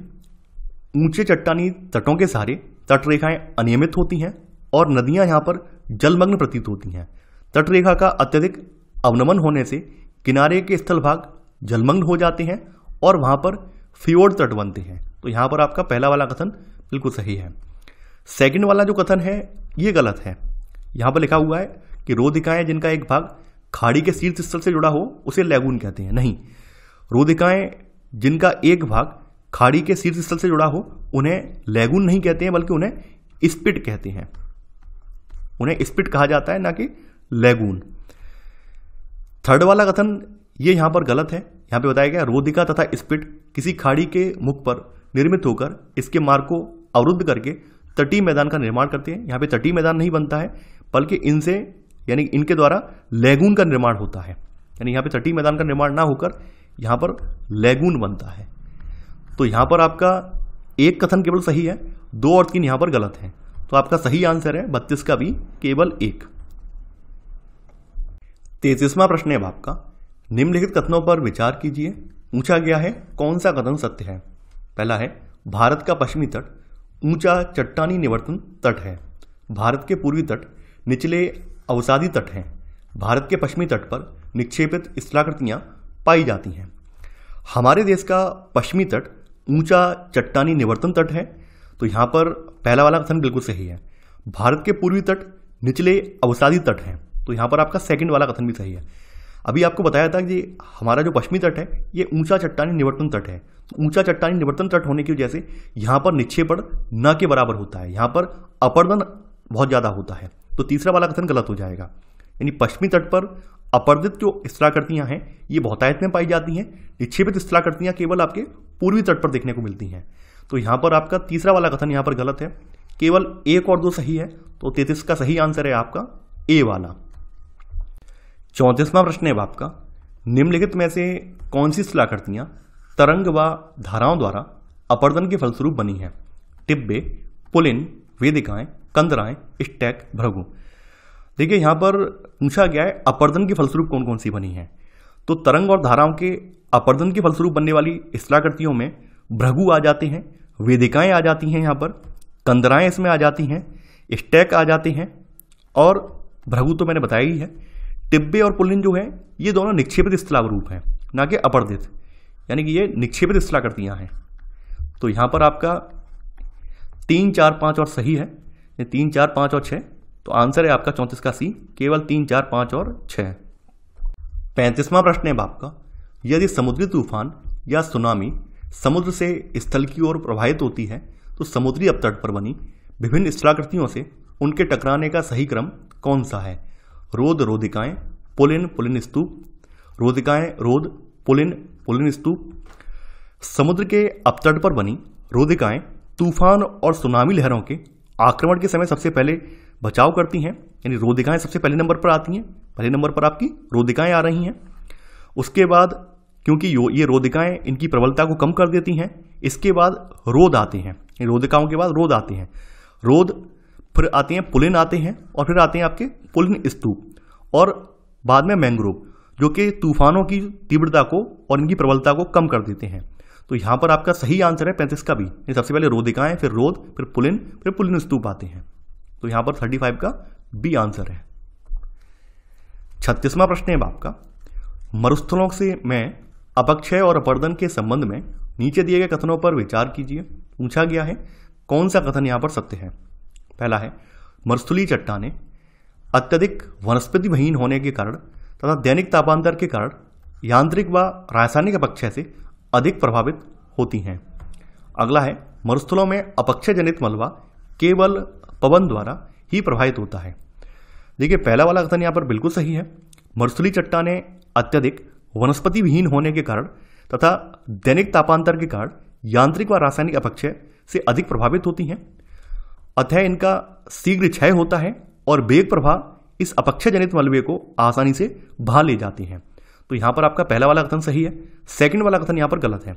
ऊंचे चट्टानी तटों के सहारे तटरेखाएँ अनियमित होती हैं और नदियां यहाँ पर जलमग्न प्रतीत होती हैं तटरेखा का अत्यधिक अवनमन होने से किनारे के स्थल भाग जलमग्न हो जाते हैं और वहाँ पर फ्योर्ड तट बनते हैं तो यहाँ पर आपका पहला वाला कथन बिल्कुल सही है सेकंड वाला जो कथन है ये गलत है यहां पर लिखा हुआ है कि रोधिकाएं जिनका एक भाग खाड़ी के शीर्ष स्थल से जुड़ा हो उसे लैगून कहते हैं नहीं रोधिकाएं जिनका एक भाग खाड़ी के शीर्ष स्थल से जुड़ा हो उन्हें लैगून नहीं कहते हैं बल्कि उन्हें स्पिट कहते हैं उन्हें स्पिट कहा जाता है ना कि लैगून थर्ड वाला कथन ये यहां पर गलत है यहां पे बताया गया रोधिका तथा स्पिट किसी खाड़ी के मुख पर निर्मित होकर इसके मार्ग को अवरुद्ध करके तटीय मैदान का निर्माण करते हैं यहां पे तटीय मैदान नहीं बनता है बल्कि इनसे यानी इनके द्वारा लेगून का निर्माण होता है यानी यहाँ पे तटी मैदान का निर्माण ना होकर यहाँ पर लेगून बनता है तो यहाँ पर आपका एक कथन केवल सही है दो और तीन यहाँ पर गलत है तो आपका सही आंसर है बत्तीस का भी केवल एक तेतीसवा प्रश्न है आपका निम्नलिखित कथनों पर विचार कीजिए ऊंचा गया है कौन सा कथन सत्य है पहला है भारत का पश्चिमी तट ऊंचा चट्टानी निवर्तन तट है भारत के पूर्वी तट निचले अवसादी तट हैं भारत के पश्चिमी तट पर निक्षेपित स्थलाकृतियाँ पाई जाती हैं हमारे देश का पश्चिमी तट ऊंचा चट्टानी निवर्तन तट है तो यहाँ पर पहला वाला कथन बिल्कुल सही है भारत के पूर्वी तट निचले अवसादी तट हैं तो यहाँ पर आपका सेकंड वाला कथन भी सही है अभी आपको बताया था कि हमारा जो पश्चिमी तट है ये ऊंचा चट्टानी निवर्तन तट है तो ऊंचा चट्टानी निवर्तन तट होने की वजह से यहाँ पर निक्षेपण न के बराबर होता है यहाँ पर अपर्दन बहुत ज़्यादा होता है तो तीसरा वाला कथन गलत हो जाएगा यानी पश्चिमी तट पर अपर्दित जो स्थलाकृतियां हैं ये बहुतायत में पाई जाती हैं निक्षेपित स्थलाकृतियां केवल आपके पूर्वी तट पर देखने को मिलती हैं तो यहां पर आपका तीसरा वाला कथन यहां पर गलत है केवल एक और दो सही है तो तैतीस का सही आंसर है आपका ए वाला चौंतीसवां प्रश्न है आपका निम्नलिखित में से कौन सी स्थलाकृतियां तरंग व धाराओं द्वारा अपर्दन के फलस्वरूप बनी है टिब्बे पुलिन वेदिकाएं कंदराएं स्टैक भ्रगु देखिए यहां पर पूछा गया है अपर्दन के फलस्वरूप कौन कौन सी बनी है तो तरंग और धाराओं के अपर्दन के फलस्वरूप बनने वाली स्थलाकृतियों में भ्रगु आ जाते हैं वेदिकाएं आ जाती हैं यहां पर कंदराएं इसमें आ जाती हैं स्टैक आ जाते हैं और भ्रगु तो मैंने बताया ही है टिब्बे और पुलिन जो है ये दोनों निक्षेपित स्थलावरूप हैं ना कि अपर्दित यानी कि ये निक्षेपित स्थलाकृतियाँ हैं तो यहाँ पर आपका तीन चार पाँच और सही है ये तीन चार पाँच और छः तो आंसर है आपका चौंतीस का सी केवल तीन चार पाँच और छः पैंतीसवां प्रश्न है आपका यदि समुद्री तूफान या सुनामी समुद्र से स्थल की ओर प्रभावित होती है तो समुद्री अपतट पर बनी विभिन्न स्थलाकृतियों से उनके टकराने का सही क्रम कौन सा है रोद रोधिकाएं पुलिन पुलिन स्तूप रोधिकाएं रोद पुलिन पुलिन स्तूप समुद्र के अपतट पर बनी रोधिकाएं तूफान और सुनामी लहरों के आक्रमण के समय सबसे पहले बचाव करती हैं यानी रोदिकाएँ सबसे पहले नंबर पर आती हैं पहले नंबर पर आपकी रोधिकाएं आ रही हैं उसके बाद क्योंकि ये रोधिकाएं इनकी प्रबलता को कम कर देती हैं इसके बाद रोध आते हैं रोदिकाओं के बाद रोद आते हैं रोध फिर आते हैं पुलिन आते हैं और फिर आते हैं आपके पुलिन स्तूप और बाद में मैंग्रोव जो कि तूफानों की तीव्रता को और इनकी प्रबलता को कम कर देते हैं तो यहां पर आपका सही आंसर है पैंतीस का भी सबसे पहले रोधिकाएं फिर रोध फिर पुलिन फिर पुलिन स्तूप आते हैं तो यहां पर थर्टी फाइव का बी आंसर है छत्तीसवा प्रश्न है आपका मरुस्थलों से मैं अपक्षय और अपर्दन के संबंध में नीचे दिए गए कथनों पर विचार कीजिए पूछा गया है कौन सा कथन यहां पर सत्य है पहला है मरुस्थली चट्टाने अत्यधिक वनस्पति विहीन होने के कारण तथा दैनिक तापांतर के कारण यांत्रिक व रासायनिक अपक्षय से अधिक प्रभावित होती हैं अगला है मरुस्थलों में अपक्षय जनित मलबा केवल पवन द्वारा ही प्रभावित होता है देखिए पहला वाला कथन यहाँ पर बिल्कुल सही है मरुस्थली चट्टाने अत्यधिक वनस्पति विहीन होने के कारण तथा दैनिक तापांतर के कारण यांत्रिक व रासायनिक अपक्षय से अधिक प्रभावित होती हैं अतः इनका शीघ्र क्षय होता है और वेग प्रभाव इस अपक्षय जनित मलबे को आसानी से भा ले जाती हैं तो यहां पर आपका पहला वाला कथन सही है सेकंड वाला कथन यहां पर गलत है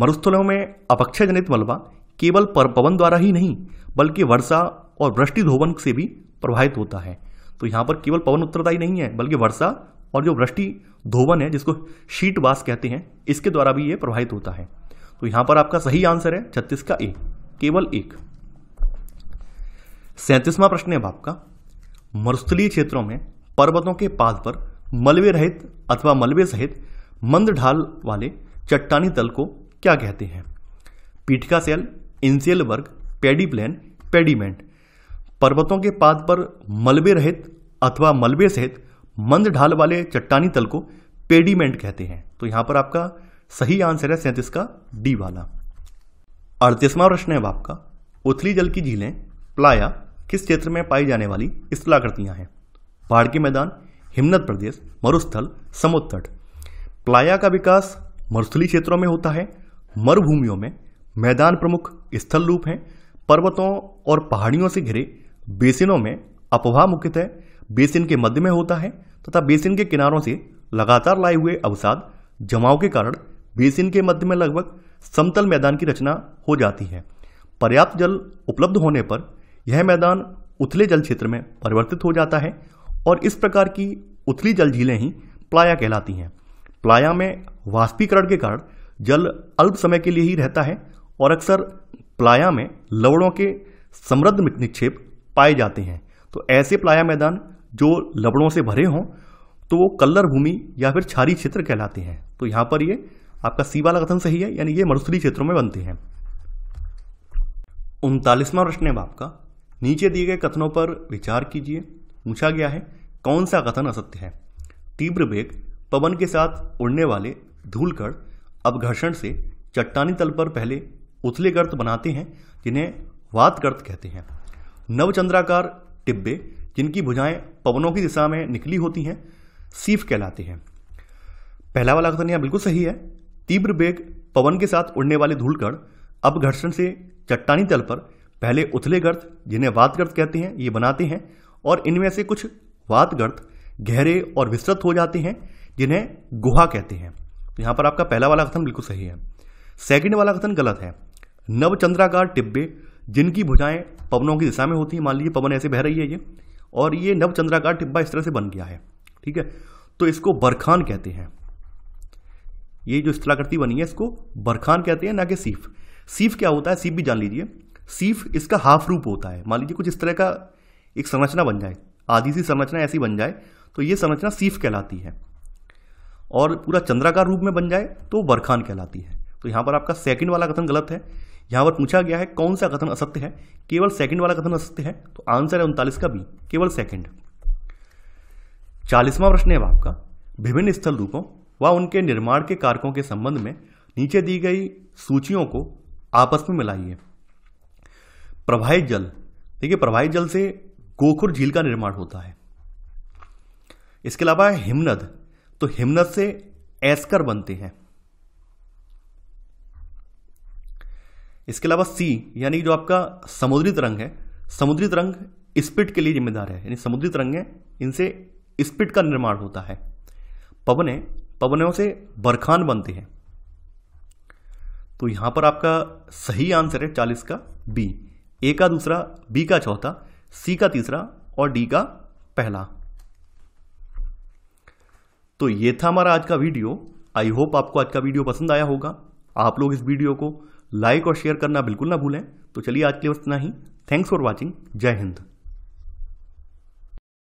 मरुस्थलों में अपक्षय जनित मलबा केवल पर पवन द्वारा ही नहीं बल्कि वर्षा और वृष्टि धोवन से भी प्रभावित होता है तो यहां पर केवल पवन उत्तरदायी नहीं है बल्कि वर्षा और जो वृष्टि धोवन है जिसको शीट कहते हैं इसके द्वारा भी यह प्रभावित होता है तो यहां पर आपका सही आंसर है छत्तीस का ए केवल एक सैंतीसवां प्रश्न है आपका मरुस्थलीय क्षेत्रों में पर्वतों के पाद पर मलबे रहित अथवा मलबे सहित मंद ढाल वाले चट्टानी तल को क्या कहते हैं पीठिका सेल इंसेल वर्ग पेडी प्लेन पेडीमेंट पर्वतों के पाद पर मलबे रहित अथवा मलबे सहित मंद ढाल वाले चट्टानी तल को पेडीमेंट कहते हैं तो यहां पर आपका सही आंसर है सैंतीस का डी वाला अड़तीसवां प्रश्न है आपका उथली जल की झीलें प्लाया किस क्षेत्र में पाई जाने वाली स्थलाकृतियां हैं पहाड़ के मैदान हिमनद प्रदेश मरुस्थल समुद्र प्लाया का विकास मरुस्थली क्षेत्रों में होता है मरुभूमियों में मैदान प्रमुख स्थल रूप हैं पर्वतों और पहाड़ियों से घिरे बेसिनों में अपवाह मुख्यतः बेसिन के मध्य में होता है तथा बेसिन के किनारों से लगातार लाए हुए अवसाद जमाव के कारण बेसिन के मध्य में लगभग समतल मैदान की रचना हो जाती है पर्याप्त जल उपलब्ध होने पर यह मैदान उथले जल क्षेत्र में परिवर्तित हो जाता है और इस प्रकार की उथली जल झीलें ही प्लाया कहलाती हैं प्लाया में वाष्पीकरण के कारण जल अल्प समय के लिए ही रहता है और अक्सर प्लाया में लवणों के समृद्ध निक्षेप पाए जाते हैं तो ऐसे प्लाया मैदान जो लवणों से भरे हों तो वो कल्लर भूमि या फिर छारी क्षेत्र कहलाते हैं तो यहाँ पर ये आपका सी वाला कथन सही है यानी ये मरुस्थली क्षेत्रों में बनते हैं उनतालीसवां प्रश्न है आपका नीचे दिए गए कथनों पर विचार कीजिए पूछा गया है कौन सा कथन असत्य है तीव्र वेग पवन के साथ उड़ने वाले अब अपघर्षण से चट्टानी तल पर पहले उथले गर्त बनाते हैं जिन्हें वात गर्त कहते हैं नवचंद्राकार टिब्बे जिनकी भुजाएं पवनों की दिशा में निकली होती हैं सीफ कहलाते हैं पहला वाला कथन यह बिल्कुल सही है तीव्र वेग पवन के साथ उड़ने वाले अब अपघर्षण से चट्टानी तल पर पहले उथले गर्त जिन्हें वात गर्त कहते हैं ये बनाते हैं और इनमें से कुछ वात गर्त गहरे और विस्तृत हो जाते हैं जिन्हें गुहा कहते हैं तो यहाँ पर आपका पहला वाला कथन बिल्कुल सही है सेकंड वाला कथन गलत है नवचंद्राकार टिब्बे जिनकी भुजाएं पवनों की दिशा में होती हैं मान लीजिए पवन ऐसे बह रही है ये और ये नवचंद्राकार टिब्बा इस तरह से बन गया है ठीक है तो इसको बरखान कहते हैं ये जो स्थलाकृति बनी है इसको बरखान कहते हैं ना कि सीफ सीफ क्या होता है सीफ भी जान लीजिए सीफ इसका हाफ रूप होता है मान लीजिए कुछ इस तरह का एक संरचना बन जाए आधी सी संरचना ऐसी बन जाए तो ये संरचना सीफ कहलाती है और पूरा चंद्राकार रूप में बन जाए तो बरखान कहलाती है तो यहाँ पर आपका सेकंड वाला कथन गलत है यहाँ पर पूछा गया है कौन सा कथन असत्य है केवल सेकंड वाला कथन असत्य है तो आंसर है उनतालीस का बी केवल सेकंड चालीसवां प्रश्न है आपका विभिन्न स्थल रूपों व उनके निर्माण के कारकों के संबंध में नीचे दी गई सूचियों को आपस में मिलाइए प्रवाहित जल देखिए प्रवाहित जल से गोखुर झील का निर्माण होता है इसके अलावा है हिमनद तो हिमनद से एस्कर बनते हैं इसके अलावा सी यानी जो आपका समुद्री तरंग है समुद्री तरंग स्पिट के लिए जिम्मेदार है यानी समुद्री है इनसे स्पिट का निर्माण होता है पवने पवनों से बरखान बनते हैं तो यहां पर आपका सही आंसर है चालीस का बी ए का दूसरा बी का चौथा सी का तीसरा और डी का पहला तो ये था हमारा आज का वीडियो आई होप आपको आज का वीडियो पसंद आया होगा आप लोग इस वीडियो को लाइक और शेयर करना बिल्कुल ना भूलें तो चलिए आज के लिए इतना ही थैंक्स फॉर वॉचिंग जय हिंद